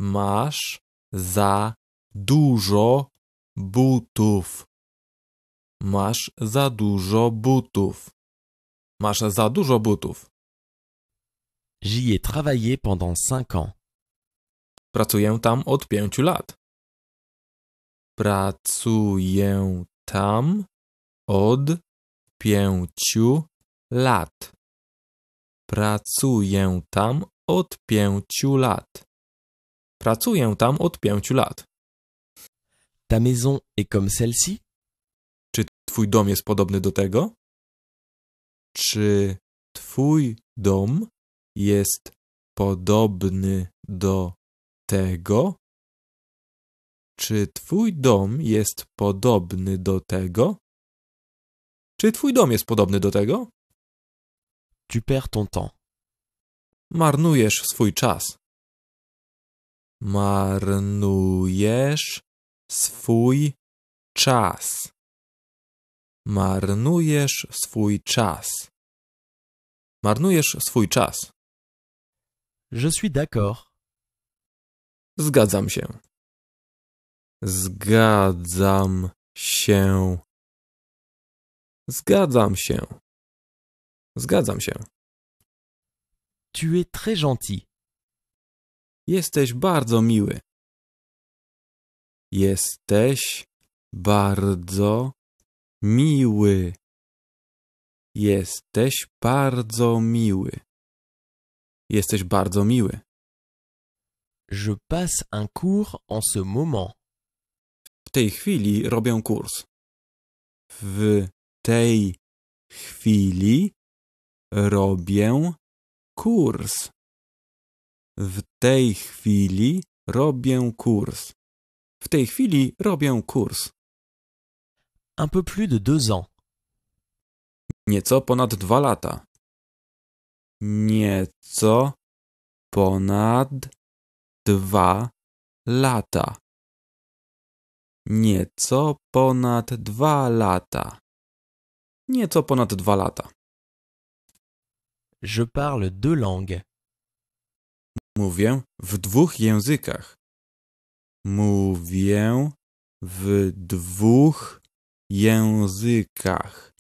Masz za dużo butów. Masz za dużo butów. Masz za dużo butów. J'y ai travaillé pendant 5 ans. Pracuję tam od pięciu lat. Pracuję tam od pięciu lat. Pracuję tam od pięciu lat. Pracuję tam od pięciu lat. Ta maison est comme celle-ci? Czy twój dom jest podobny do tego? Czy twój dom jest podobny do tego? Czy twój dom jest podobny do tego? Czy twój dom jest podobny do tego? Tu perds ton temps. Marnujesz swój czas. Marnujesz swój czas. Marnujesz swój czas. Marnujesz swój czas. Je suis d'accord. Zgadzam się. Zgadzam się. Zgadzam się. Zgadzam się. Tu es très gentil. Jesteś bardzo miły. Jesteś bardzo miły. Jesteś bardzo miły. Jesteś bardzo miły. Je passe un cours en ce moment. W tej chwili robię kurs. W tej chwili robię kurs. W tej chwili robię kurs. W tej chwili robię kurs. Un peu plus de deux ans. Nieco ponad dwa lata. Nieco ponad dwa lata. Nieco ponad dwa lata. Nieco ponad dwa lata. Je parle deux langues. Mówię w dwóch językach. Mówię w dwóch językach.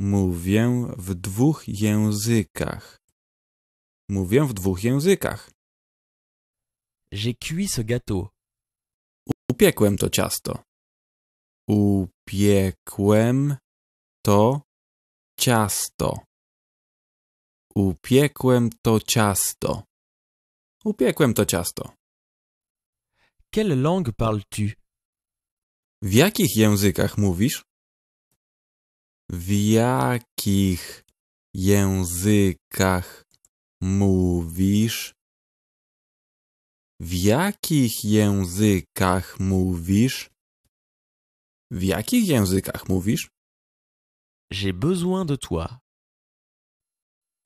Mówię w dwóch językach. Mówię w dwóch językach. J'ai cuit ce gâteau. Upiekłem to ciasto. Upiekłem to ciasto. Upiekłem to ciasto. Upiekłem to ciasto. Quelle langue parles-tu? W jakich językach mówisz? W jakich językach mówisz? W jakich językach mówisz? W jakich językach mówisz? J'ai besoin de toi.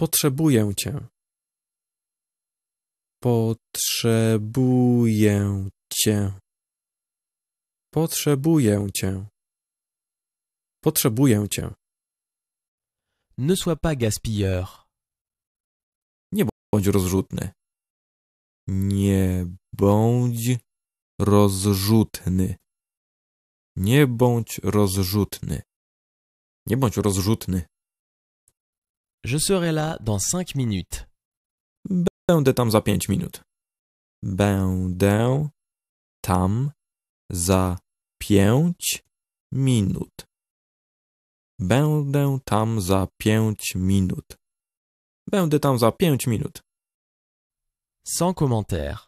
Potrzebuję cię. Potrzebuję cię. Potrzebuję cię. Potrzebuję cię. Ne sois pas gaspilleur. Nie bądź rozrzutny. Nie bądź rozrzutny. Nie bądź rozrzutny. Nie bądź rozrzutny. Je serai là dans cinq minutes. Będę tam za pięć minut. Będę tam za pięć minut. Będę tam za pięć minut. Będę tam za pięć minut. Sans commentaire.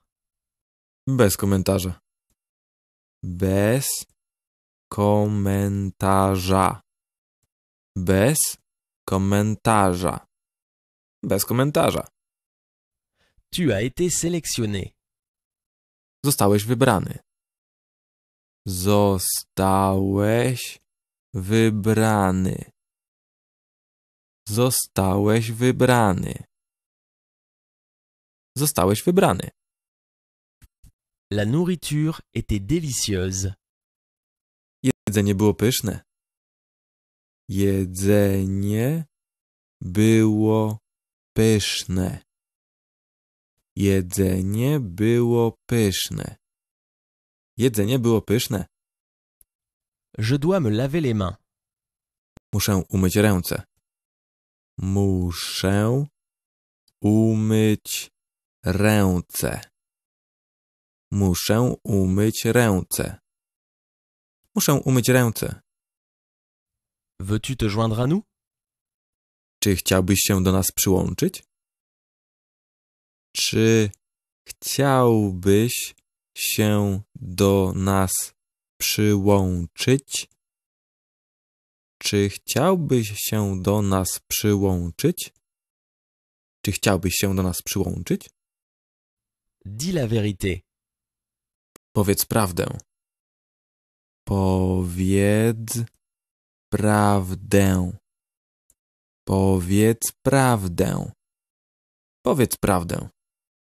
Bez komentarza. Bez komentarza. Bez komentarza. Bez komentarza. Tu as été sélectionné zostałeś wybrany. Zostałeś wybrany. Zostałeś wybrany. Zostałeś wybrany. La nourriture était délicieuse. Jedzenie było pyszne. Jedzenie było pyszne. Jedzenie było pyszne. Jedzenie było pyszne. Je dois me laver les mains. Muszę umyć ręce. Muszę umyć ręce. Muszę umyć ręce. Muszę umyć ręce. Veux-tu te joindre à nous? Czy chciałbyś się do nas przyłączyć? Czy chciałbyś się do nas przyłączyć? Czy chciałbyś się do nas przyłączyć? Czy chciałbyś się do nas przyłączyć? Dis la vérité. Powiedz prawdę. Powiedz prawdę. Powiedz prawdę. Powiedz prawdę.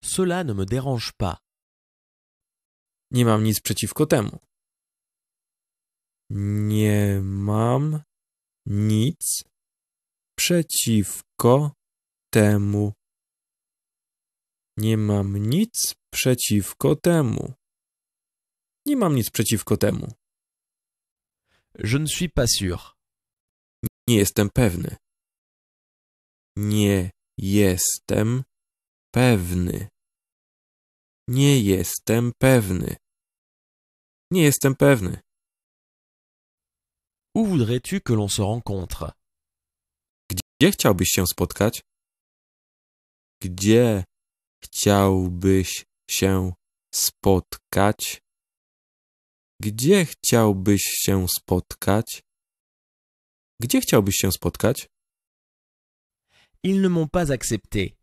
Cela ne me dérange pas. Nie mam nic przeciwko temu. Nie mam nic przeciwko temu. Nie mam nic przeciwko temu. Nie mam nic przeciwko temu. Je ne suis pas sûr. Nie jestem pewny. Nie jestem pewny. Nie jestem pewny. Nie jestem pewny. Où voudrais-tu que l'on se rencontre? Gdzie chciałbyś się spotkać? Gdzie chciałbyś się spotkać? Gdzie chciałbyś się spotkać? Gdzie chciałbyś się spotkać? Ils ne m'ont pas accepté.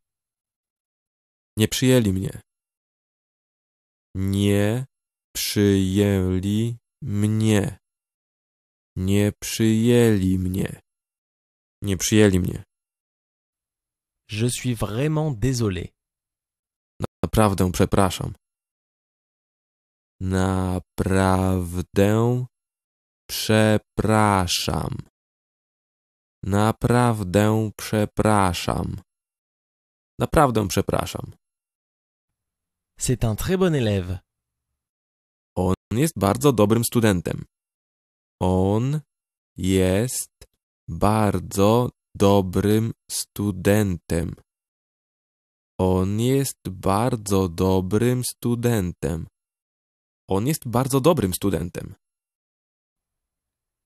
Nie przyjęli mnie. Nie przyjęli mnie. Nie przyjęli mnie. Nie przyjęli mnie. Je suis vraiment désolé. Naprawdę przepraszam. Naprawdę przepraszam. Naprawdę przepraszam. Naprawdę przepraszam. C'est un très bon élève. On jest bardzo dobrym studentem. On jest bardzo dobrym studentem. On jest bardzo dobrym studentem. On jest bardzo dobrym studentem.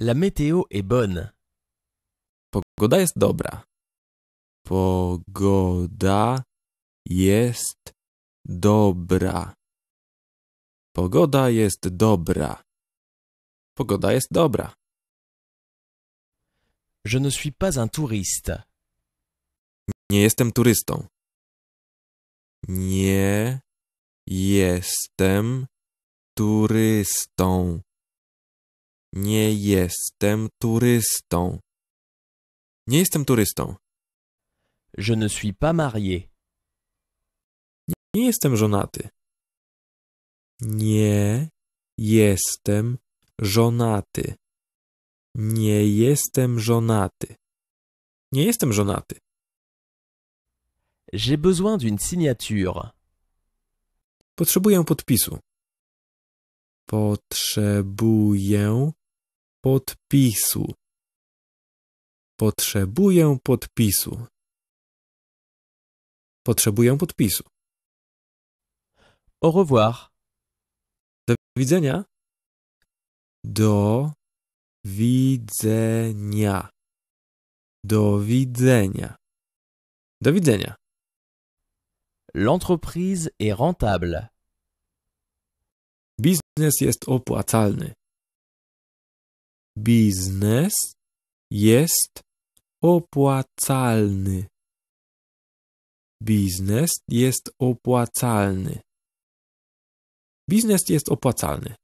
La météo est bonne. Pogoda jest dobra. Pogoda jest Dobra. Pogoda jest dobra. Pogoda jest dobra. Je ne suis pas un touriste. Nie jestem turystą. Nie jestem turystą. Nie jestem turystą. Nie jestem turystą. Je ne suis pas marié. Nie jestem żonaty. Nie jestem żonaty. Nie jestem żonaty. Nie jestem żonaty. J'ai besoin d'une signature. Potrzebuję podpisu. Potrzebuję podpisu. Potrzebuję podpisu. Potrzebuję podpisu. Au revoir. Do widzenia. Do widzenia. Do widzenia. Do widzenia. L'entreprise est rentable. Biznes jest opłacalny. Biznes jest opłacalny. Biznes jest opłacalny. Biznes jest opłacalny.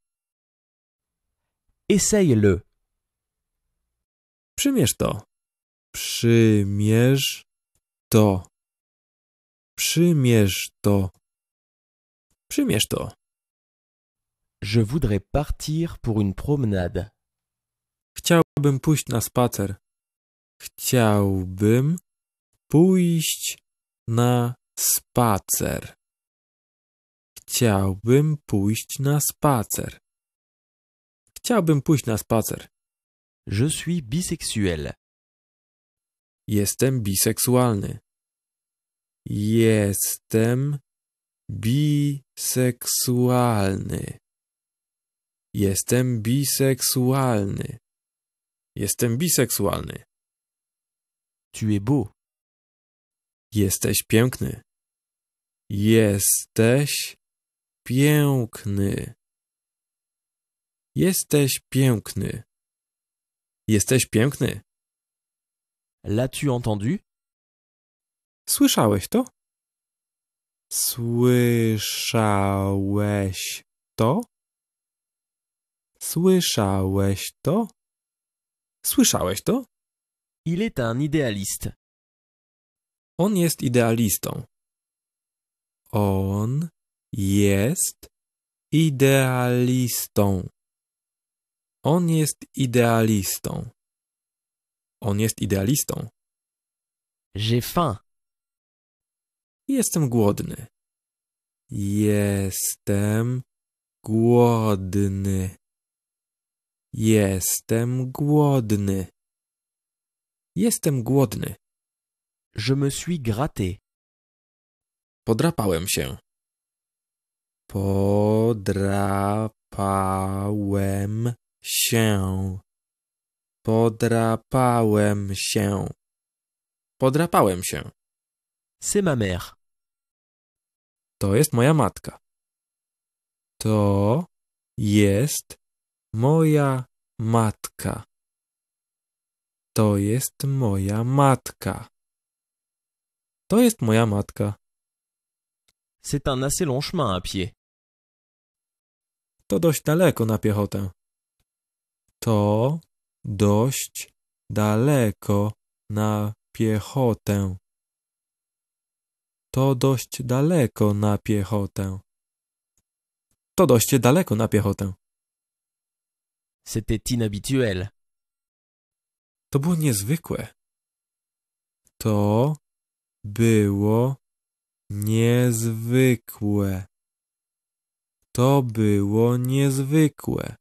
Essaye-le. Przymierz to. Przymierz to. Przymierz to. Przymierz to. Je voudrais partir pour une promenade. Chciałbym pójść na spacer. Chciałbym pójść na spacer. Chciałbym pójść na spacer. Chciałbym pójść na spacer. Je suis bisexuel. Jestem biseksualny. Jestem biseksualny. Jestem biseksualny. Jestem biseksualny. Tu es beau. Jesteś piękny. Jesteś piękny. Jesteś piękny. Jesteś piękny. L'as-tu entendu? Słyszałeś to? Słyszałeś to? Słyszałeś to? Słyszałeś to? Il est un idéaliste. On jest idealistą. On jest idealistą. On jest idealistą. On jest idealistą. J'ai faim. Jestem głodny. Jestem głodny. Jestem głodny. Jestem głodny. Je me suis gratté. Podrapałem się. Podrapałem się. Podrapałem się. Podrapałem się. C'est ma mère. To jest moja matka. To jest moja matka. To jest moja matka. To jest moja matka. C'est un assez long chemin à pied. To dość daleko na piechotę. To dość daleko na piechotę. To dość daleko na piechotę. To dość daleko na piechotę. C'était inhabituel. To było niezwykłe. To było Niezwykłe. To było niezwykłe.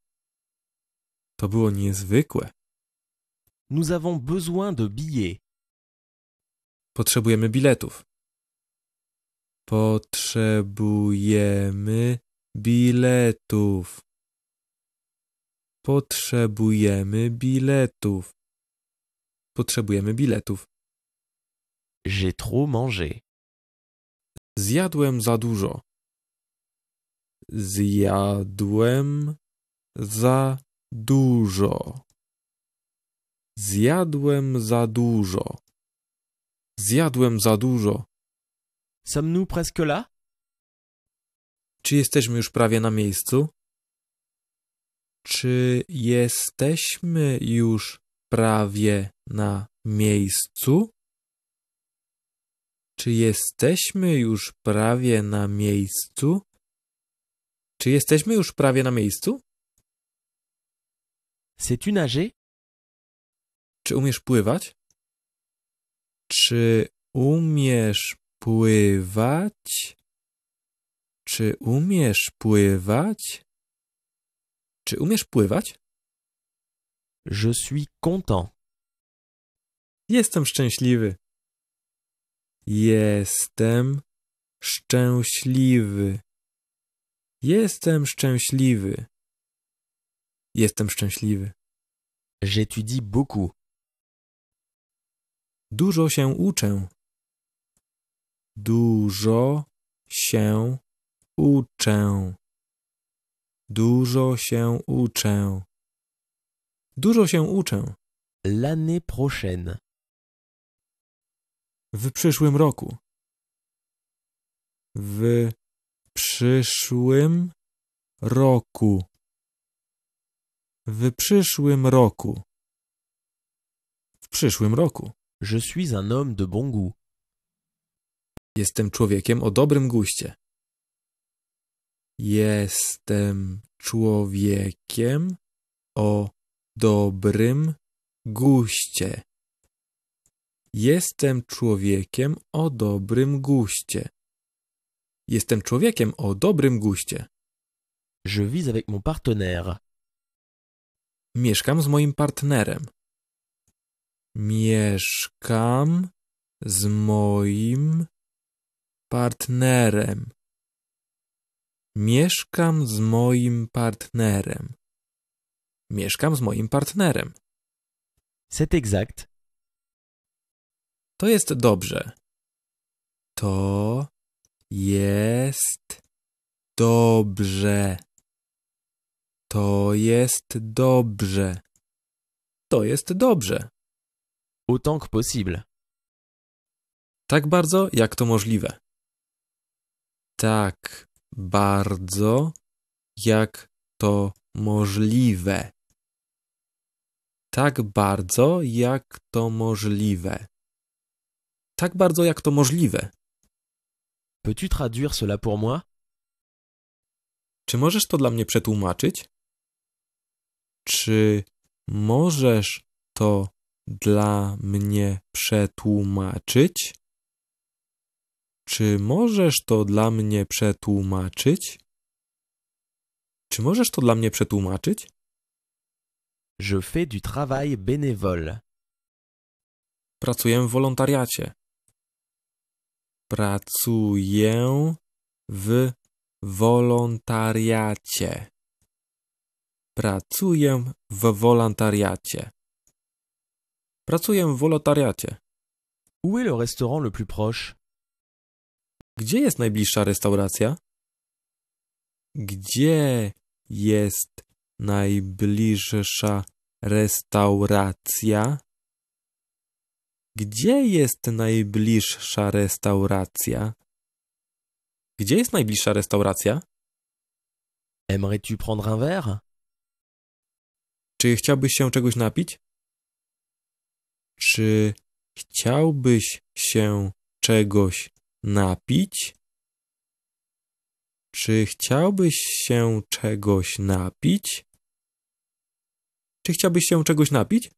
To było niezwykłe. Nous avons besoin de billets. Potrzebujemy biletów. Potrzebujemy biletów. Potrzebujemy biletów. Potrzebujemy biletów. J'ai trop mangé. Zjadłem za dużo. Zjadłem za dużo. Zjadłem za dużo. Zjadłem za dużo. Sommes-nous presque là? Czy jesteśmy już prawie na miejscu? Czy jesteśmy już prawie na miejscu? Czy jesteśmy już prawie na miejscu? Czy jesteśmy już prawie na miejscu? Sais-tu nager? Czy umiesz pływać? Czy umiesz pływać? Czy umiesz pływać? Czy umiesz pływać? Je suis content. Jestem szczęśliwy. Jestem szczęśliwy. Jestem szczęśliwy. Jestem szczęśliwy. J'étudie beaucoup. Dużo się uczę. Dużo się uczę. Dużo się uczę. Dużo się uczę. L'année prochaine. W przyszłym roku. W przyszłym roku. W przyszłym roku. W przyszłym roku. Je suis un homme de bon goût. Jestem człowiekiem o dobrym guście. Jestem człowiekiem o dobrym guście. Jestem człowiekiem o dobrym guście. Jestem człowiekiem o dobrym guście. Je vis avec mon partenaire. Mieszkam z moim partnerem. Mieszkam z moim partnerem. Mieszkam z moim partnerem. Mieszkam z moim partnerem. C'est exact. To jest dobrze. To jest dobrze. To jest dobrze. To jest dobrze. Autant possible. Tak bardzo, jak to możliwe. Tak bardzo, jak to możliwe. Tak bardzo, jak to możliwe tak bardzo jak to możliwe. Peux-tu traduire cela pour moi? Czy możesz to dla mnie przetłumaczyć? Czy możesz to dla mnie przetłumaczyć? Czy możesz to dla mnie przetłumaczyć? Czy możesz to dla mnie przetłumaczyć? Je fais du travail bénévole. Pracuję w wolontariacie. Pracuję w wolontariacie. Pracuję w wolontariacie. Pracuję w wolontariacie. Où est le restaurant le plus proche? Gdzie jest najbliższa restauracja? Gdzie jest najbliższa restauracja? Gdzie jest najbliższa restauracja? Gdzie jest najbliższa restauracja? Aimerais-tu prendre un verre? Czy chciałbyś się czegoś napić? Czy chciałbyś się czegoś napić? Czy chciałbyś się czegoś napić? Czy chciałbyś się czegoś napić?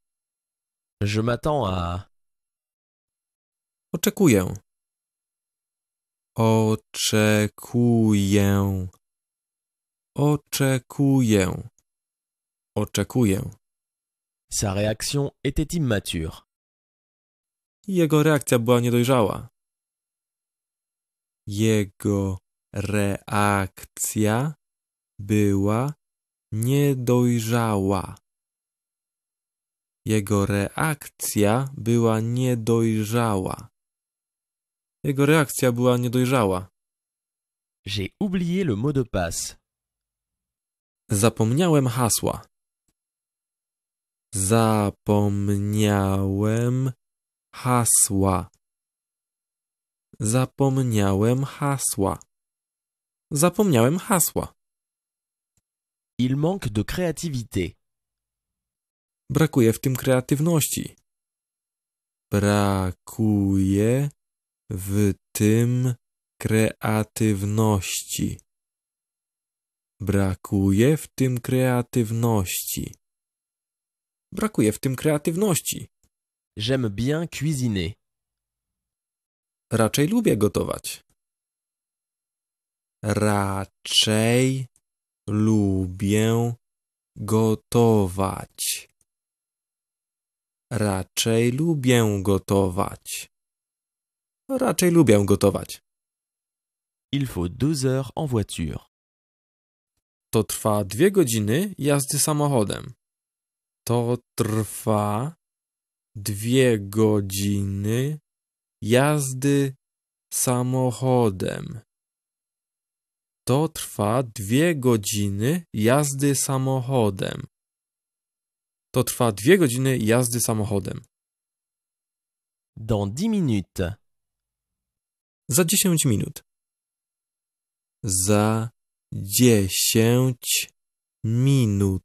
Je m'attends à Oczekuję. Oczekuję. Oczekuję. Oczekuję. Sa réaction était immature. Jego reakcja była niedojrzała. Jego reakcja była niedojrzała. Jego reakcja była niedojrzała. Jego reakcja była niedojrzała. J'ai oublié le mot de passe. Zapomniałem hasła. Zapomniałem hasła. Zapomniałem hasła. Zapomniałem hasła. Il manque de créativité. Brakuje w tym kreatywności. Brakuje w tym kreatywności. Brakuje w tym kreatywności. Brakuje w tym kreatywności. J'aime bien cuisiner. Raczej lubię gotować. Raczej lubię gotować. Raczej lubię gotować. Raczej lubię gotować. Il faut deux heures en voiture. To trwa dwie godziny jazdy samochodem. To trwa dwie godziny jazdy samochodem. To trwa dwie godziny jazdy samochodem. To trwa dwie godziny jazdy samochodem. Dans 10 minutes. Za dziesięć minut. Za dziesięć minut.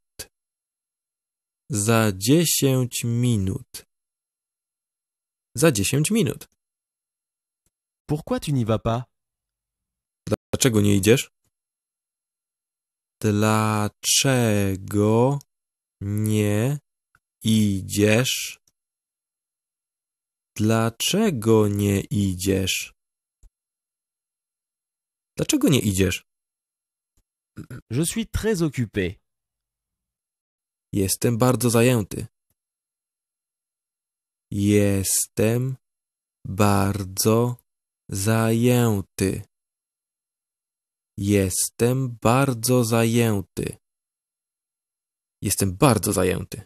Za dziesięć minut. Za dziesięć minut. Pourquoi tu n'y vas pas? Dlaczego nie idziesz? Dlaczego nie idziesz? Dlaczego nie idziesz? Dlaczego nie idziesz? Je suis très occupé. Jestem bardzo zajęty. Jestem bardzo zajęty. Jestem bardzo zajęty. Jestem bardzo zajęty.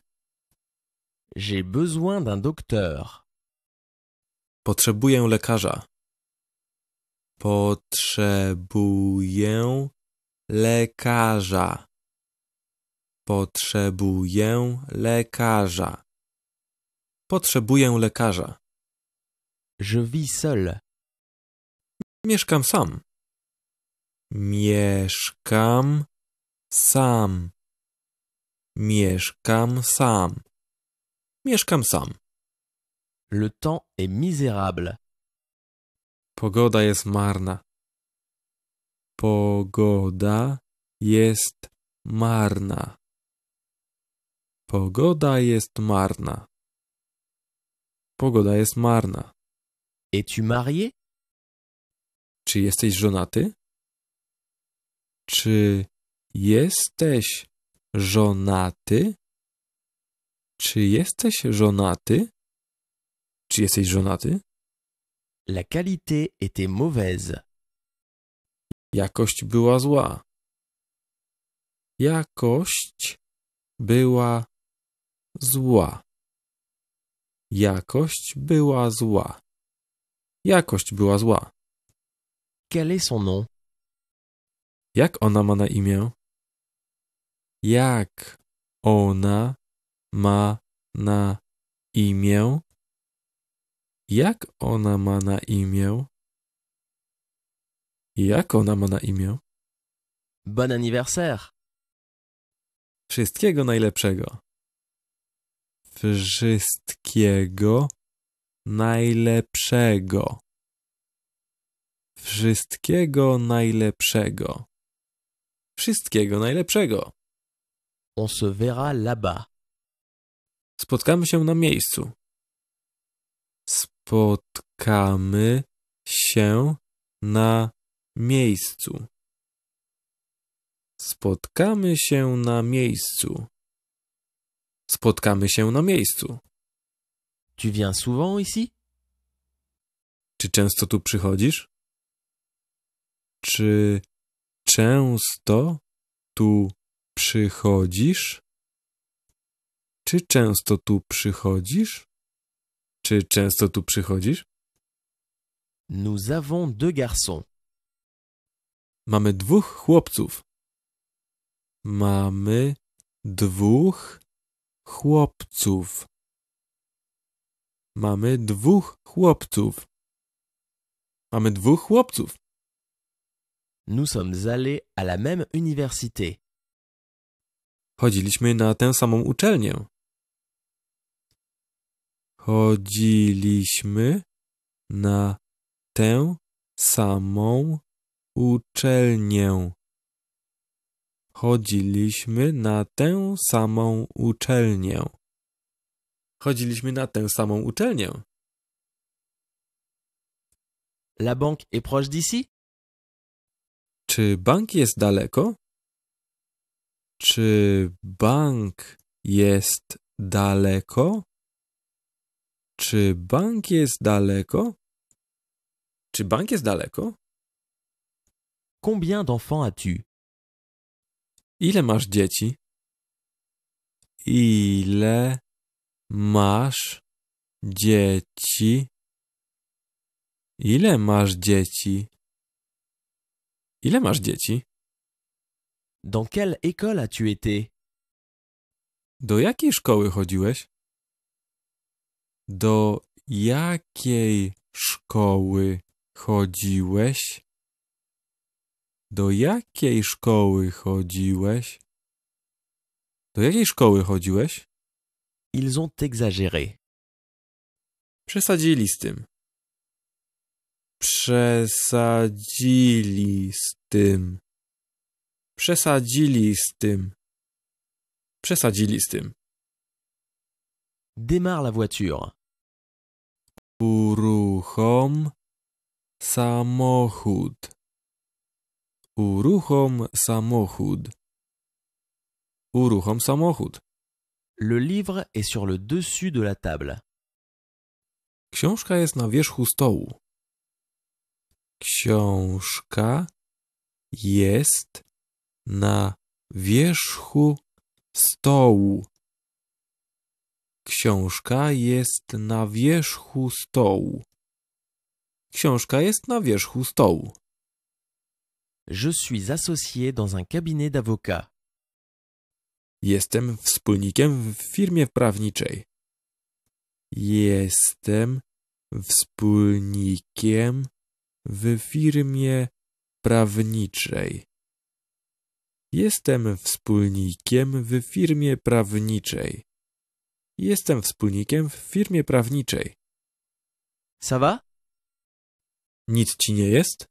J'ai besoin d'un docteur. Potrzebuję lekarza. Potrzebuję lekarza. Potrzebuję lekarza. Potrzebuję lekarza. Je vis seul. Mieszkam sam. Mieszkam sam. Mieszkam sam. Mieszkam sam. Le temps est misérable. Pogoda jest marna. Pogoda jest marna. Pogoda jest marna. Pogoda jest marna. Es-tu marié? Czy jesteś żonaty? Czy jesteś żonaty? Czy jesteś żonaty? Czy jesteś żonaty? La qualité était mauvaise. Jakość była zła. Jakość była zła. Jakość była zła. Jakość była zła. Quel est son nom? Jak ona ma na imię? Jak ona ma na imię? Jak ona ma na imię? Jak ona ma na imię? Bon anniversaire! Wszystkiego najlepszego. Wszystkiego najlepszego. Wszystkiego najlepszego. Wszystkiego najlepszego. On se verra là-bas. Spotkamy się na miejscu spotkamy się na miejscu. Spotkamy się na miejscu. Spotkamy się na miejscu. Tu viens souvent ici? Czy często tu przychodzisz? Czy często tu przychodzisz? Czy często tu przychodzisz? Czy często tu przychodzisz? Nous avons deux garçons. Mamy dwóch chłopców. Mamy dwóch chłopców. Mamy dwóch chłopców. Mamy dwóch chłopców. Nous sommes allés à la même université. Chodziliśmy na tę samą uczelnię chodziliśmy na tę samą uczelnię. Chodziliśmy na tę samą uczelnię. Chodziliśmy na tę samą uczelnię. La banque est proche d'ici? Czy bank jest daleko? Czy bank jest daleko? Czy bank jest daleko? Czy bank jest daleko? Combien d'enfants as-tu? Ile masz dzieci? Ile masz dzieci? Ile masz dzieci? Ile masz dzieci? Dans quelle école as-tu été? Do jakiej szkoły chodziłeś? Do jakiej szkoły chodziłeś? Do jakiej szkoły chodziłeś? Do jakiej szkoły chodziłeś? Ils ont exagéré. Przesadzili z tym. Przesadzili z tym. Przesadzili z tym. Przesadzili z tym. Démarre la voiture. Uruchom samohud. Uruchom samohud. Uruchom samohud. Le livre est sur le dessus de la table. Książka jest na wierzchu stołu. Książka jest na wierzchu stołu. Książka jest na wierzchu stołu. Książka jest na wierzchu stołu. Je suis associé dans un cabinet d'avocat. Jestem wspólnikiem w firmie prawniczej. Jestem wspólnikiem w firmie prawniczej. Jestem wspólnikiem w firmie prawniczej. Jestem wspólnikiem w firmie prawniczej. Ça va? Nic ci nie jest?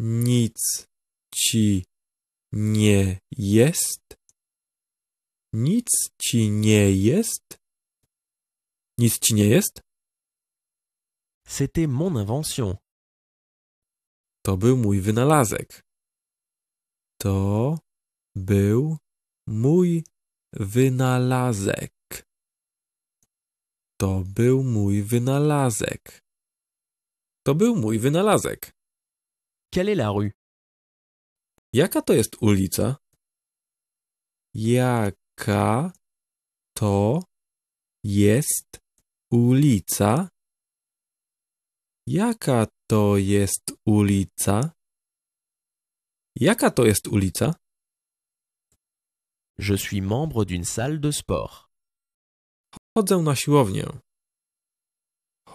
Nic ci nie jest? Nic ci nie jest? Nic ci nie jest? C'était mon invention. To był mój wynalazek. To był mój Wynalazek. To był mój wynalazek. To był mój wynalazek. Quelle est la rue? Jaka to jest ulica? Jaka to jest ulica? Jaka to jest ulica? Jaka to jest ulica? Je suis membre d'une salle de sport. Chodzę na siłownię.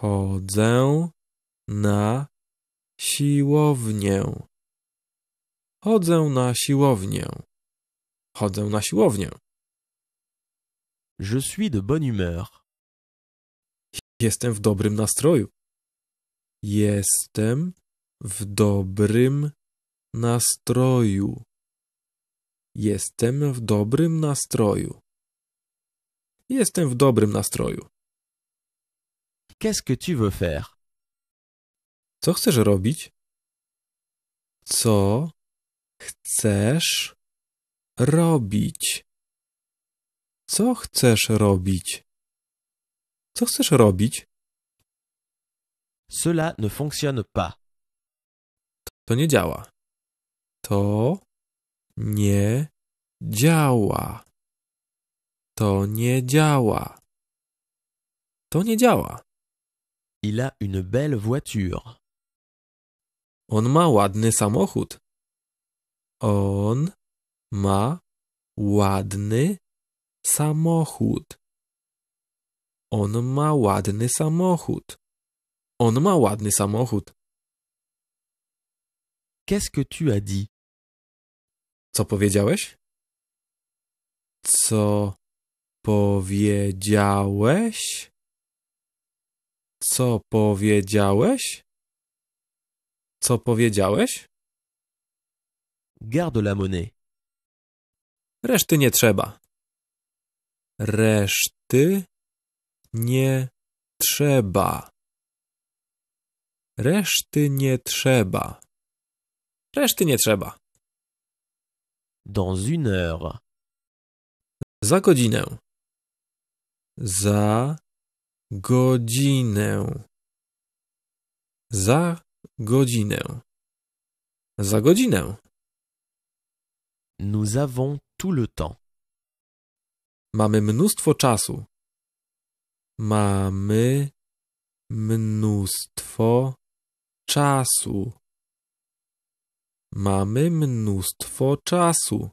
Chodzę na siłownię. Chodzę na siłownię. Chodzę na siłownię. Je suis de bonne humeur. Jestem w dobrym nastroju. Jestem w dobrym nastroju. Jestem w dobrym nastroju. Jestem w dobrym nastroju. Qu'est-ce que tu veux faire? Co chcesz robić? Co chcesz robić? Co chcesz robić? Co chcesz robić? Cela ne fonctionne pas. To nie działa. To nie działa. To nie działa. To nie działa. Il a une belle voiture. On ma ładny samochód. On ma ładny samochód. On ma ładny samochód. On ma ładny samochód. Qu'est-ce que tu as dit? Co powiedziałeś? Co powiedziałeś? Co powiedziałeś? Co powiedziałeś? Garde la monnaie. Reszty nie trzeba. Reszty nie trzeba. Reszty nie trzeba. Reszty nie trzeba. Dans une heure. Za godzinę. Za godzinę. Za godzinę. Za godzinę. Nous avons tout le temps. Mamy mnóstwo czasu. Mamy mnóstwo czasu. Mamy mnóstwo czasu.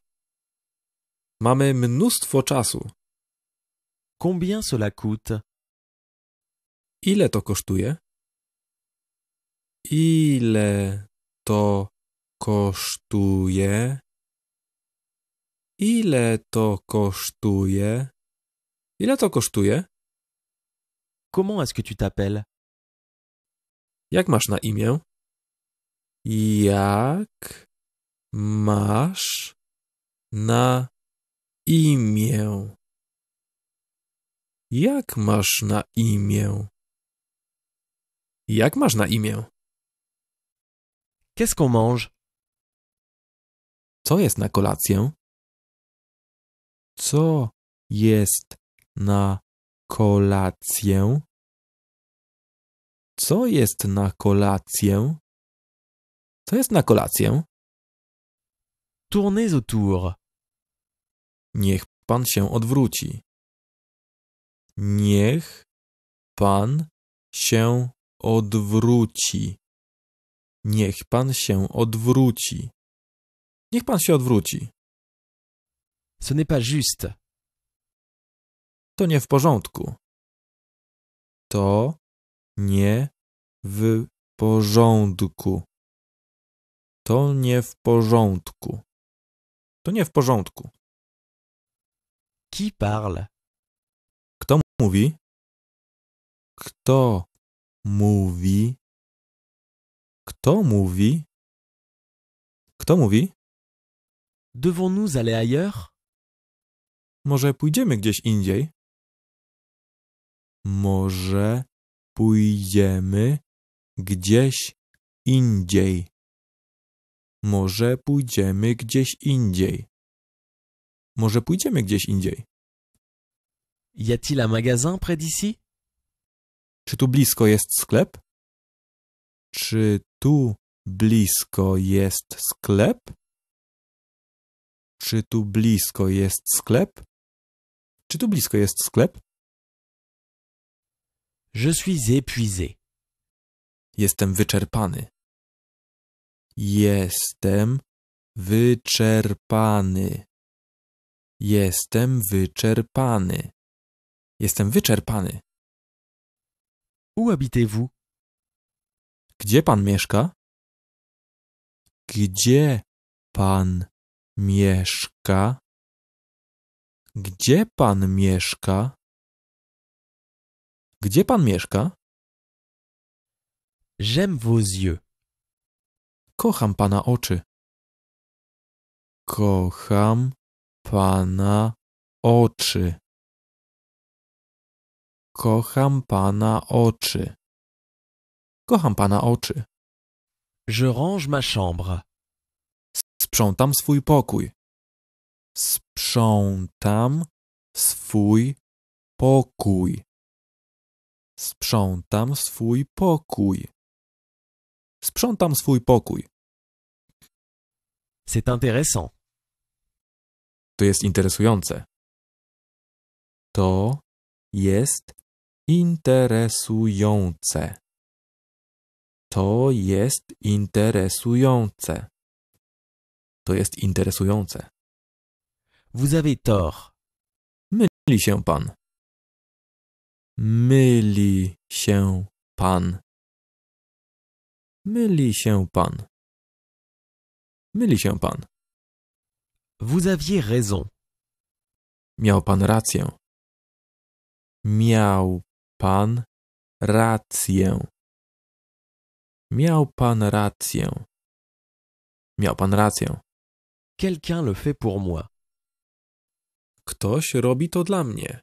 Mamy mnóstwo czasu. Combien cela coûte? Ile to kosztuje? Ile to kosztuje? Ile to kosztuje? Ile to kosztuje? Comment est-ce que tu t'appelles? Jak masz na imię? Jak masz na imię? Jak masz na imię? Jak masz na imię? Qu'est-ce qu'on mange? Co jest na kolację? Co jest na kolację? Co jest na kolację? Co jest na kolację? Tournez autour. Niech pan się odwróci. Niech pan się odwróci. Niech pan się odwróci. Niech pan się odwróci. Ce n'est pas juste. To nie w porządku. To nie w porządku. To nie w porządku. To nie w porządku. Qui parle? Kto mówi? Kto mówi? Kto mówi? Kto mówi? Devons-nous aller ailleurs? Może pójdziemy gdzieś indziej? Może pójdziemy gdzieś indziej. Może pójdziemy gdzieś indziej. Może pójdziemy gdzieś indziej. Y a-t-il un magasin près d'ici? Czy tu blisko jest sklep? Czy tu blisko jest sklep? Czy tu blisko jest sklep? Czy tu blisko jest sklep? Je suis épuisé. Jestem wyczerpany. Jestem wyczerpany. Jestem wyczerpany. Jestem wyczerpany. Où habitez-vous? Gdzie pan mieszka? Gdzie pan mieszka? Gdzie pan mieszka? Gdzie pan mieszka? J'aime vos yeux. Kocham pana oczy. Kocham pana oczy. Kocham pana oczy. Kocham pana oczy. Je range ma chambre. Sprzątam swój pokój. Sprzątam swój pokój. Sprzątam swój pokój. Sprzątam swój pokój. C'est intéressant. To jest interesujące. To jest interesujące. To jest interesujące. To jest interesujące. Vous avez tort. Myli się pan. Myli się pan. Myli się pan. Myli się pan. Vous aviez raison. Miał pan rację. Miał pan rację. Miał pan rację. Miał pan rację. Quelqu'un le fait pour moi. Ktoś robi to dla mnie.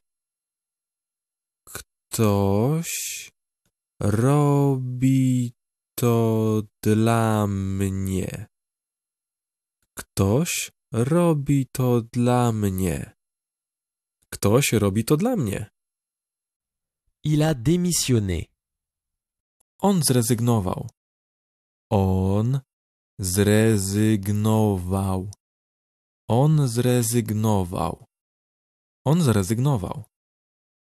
Ktoś robi to dla mnie. Ktoś robi to dla mnie. Ktoś robi to dla mnie. Il a démissionné. On zrezygnował. On zrezygnował. On zrezygnował. On zrezygnował.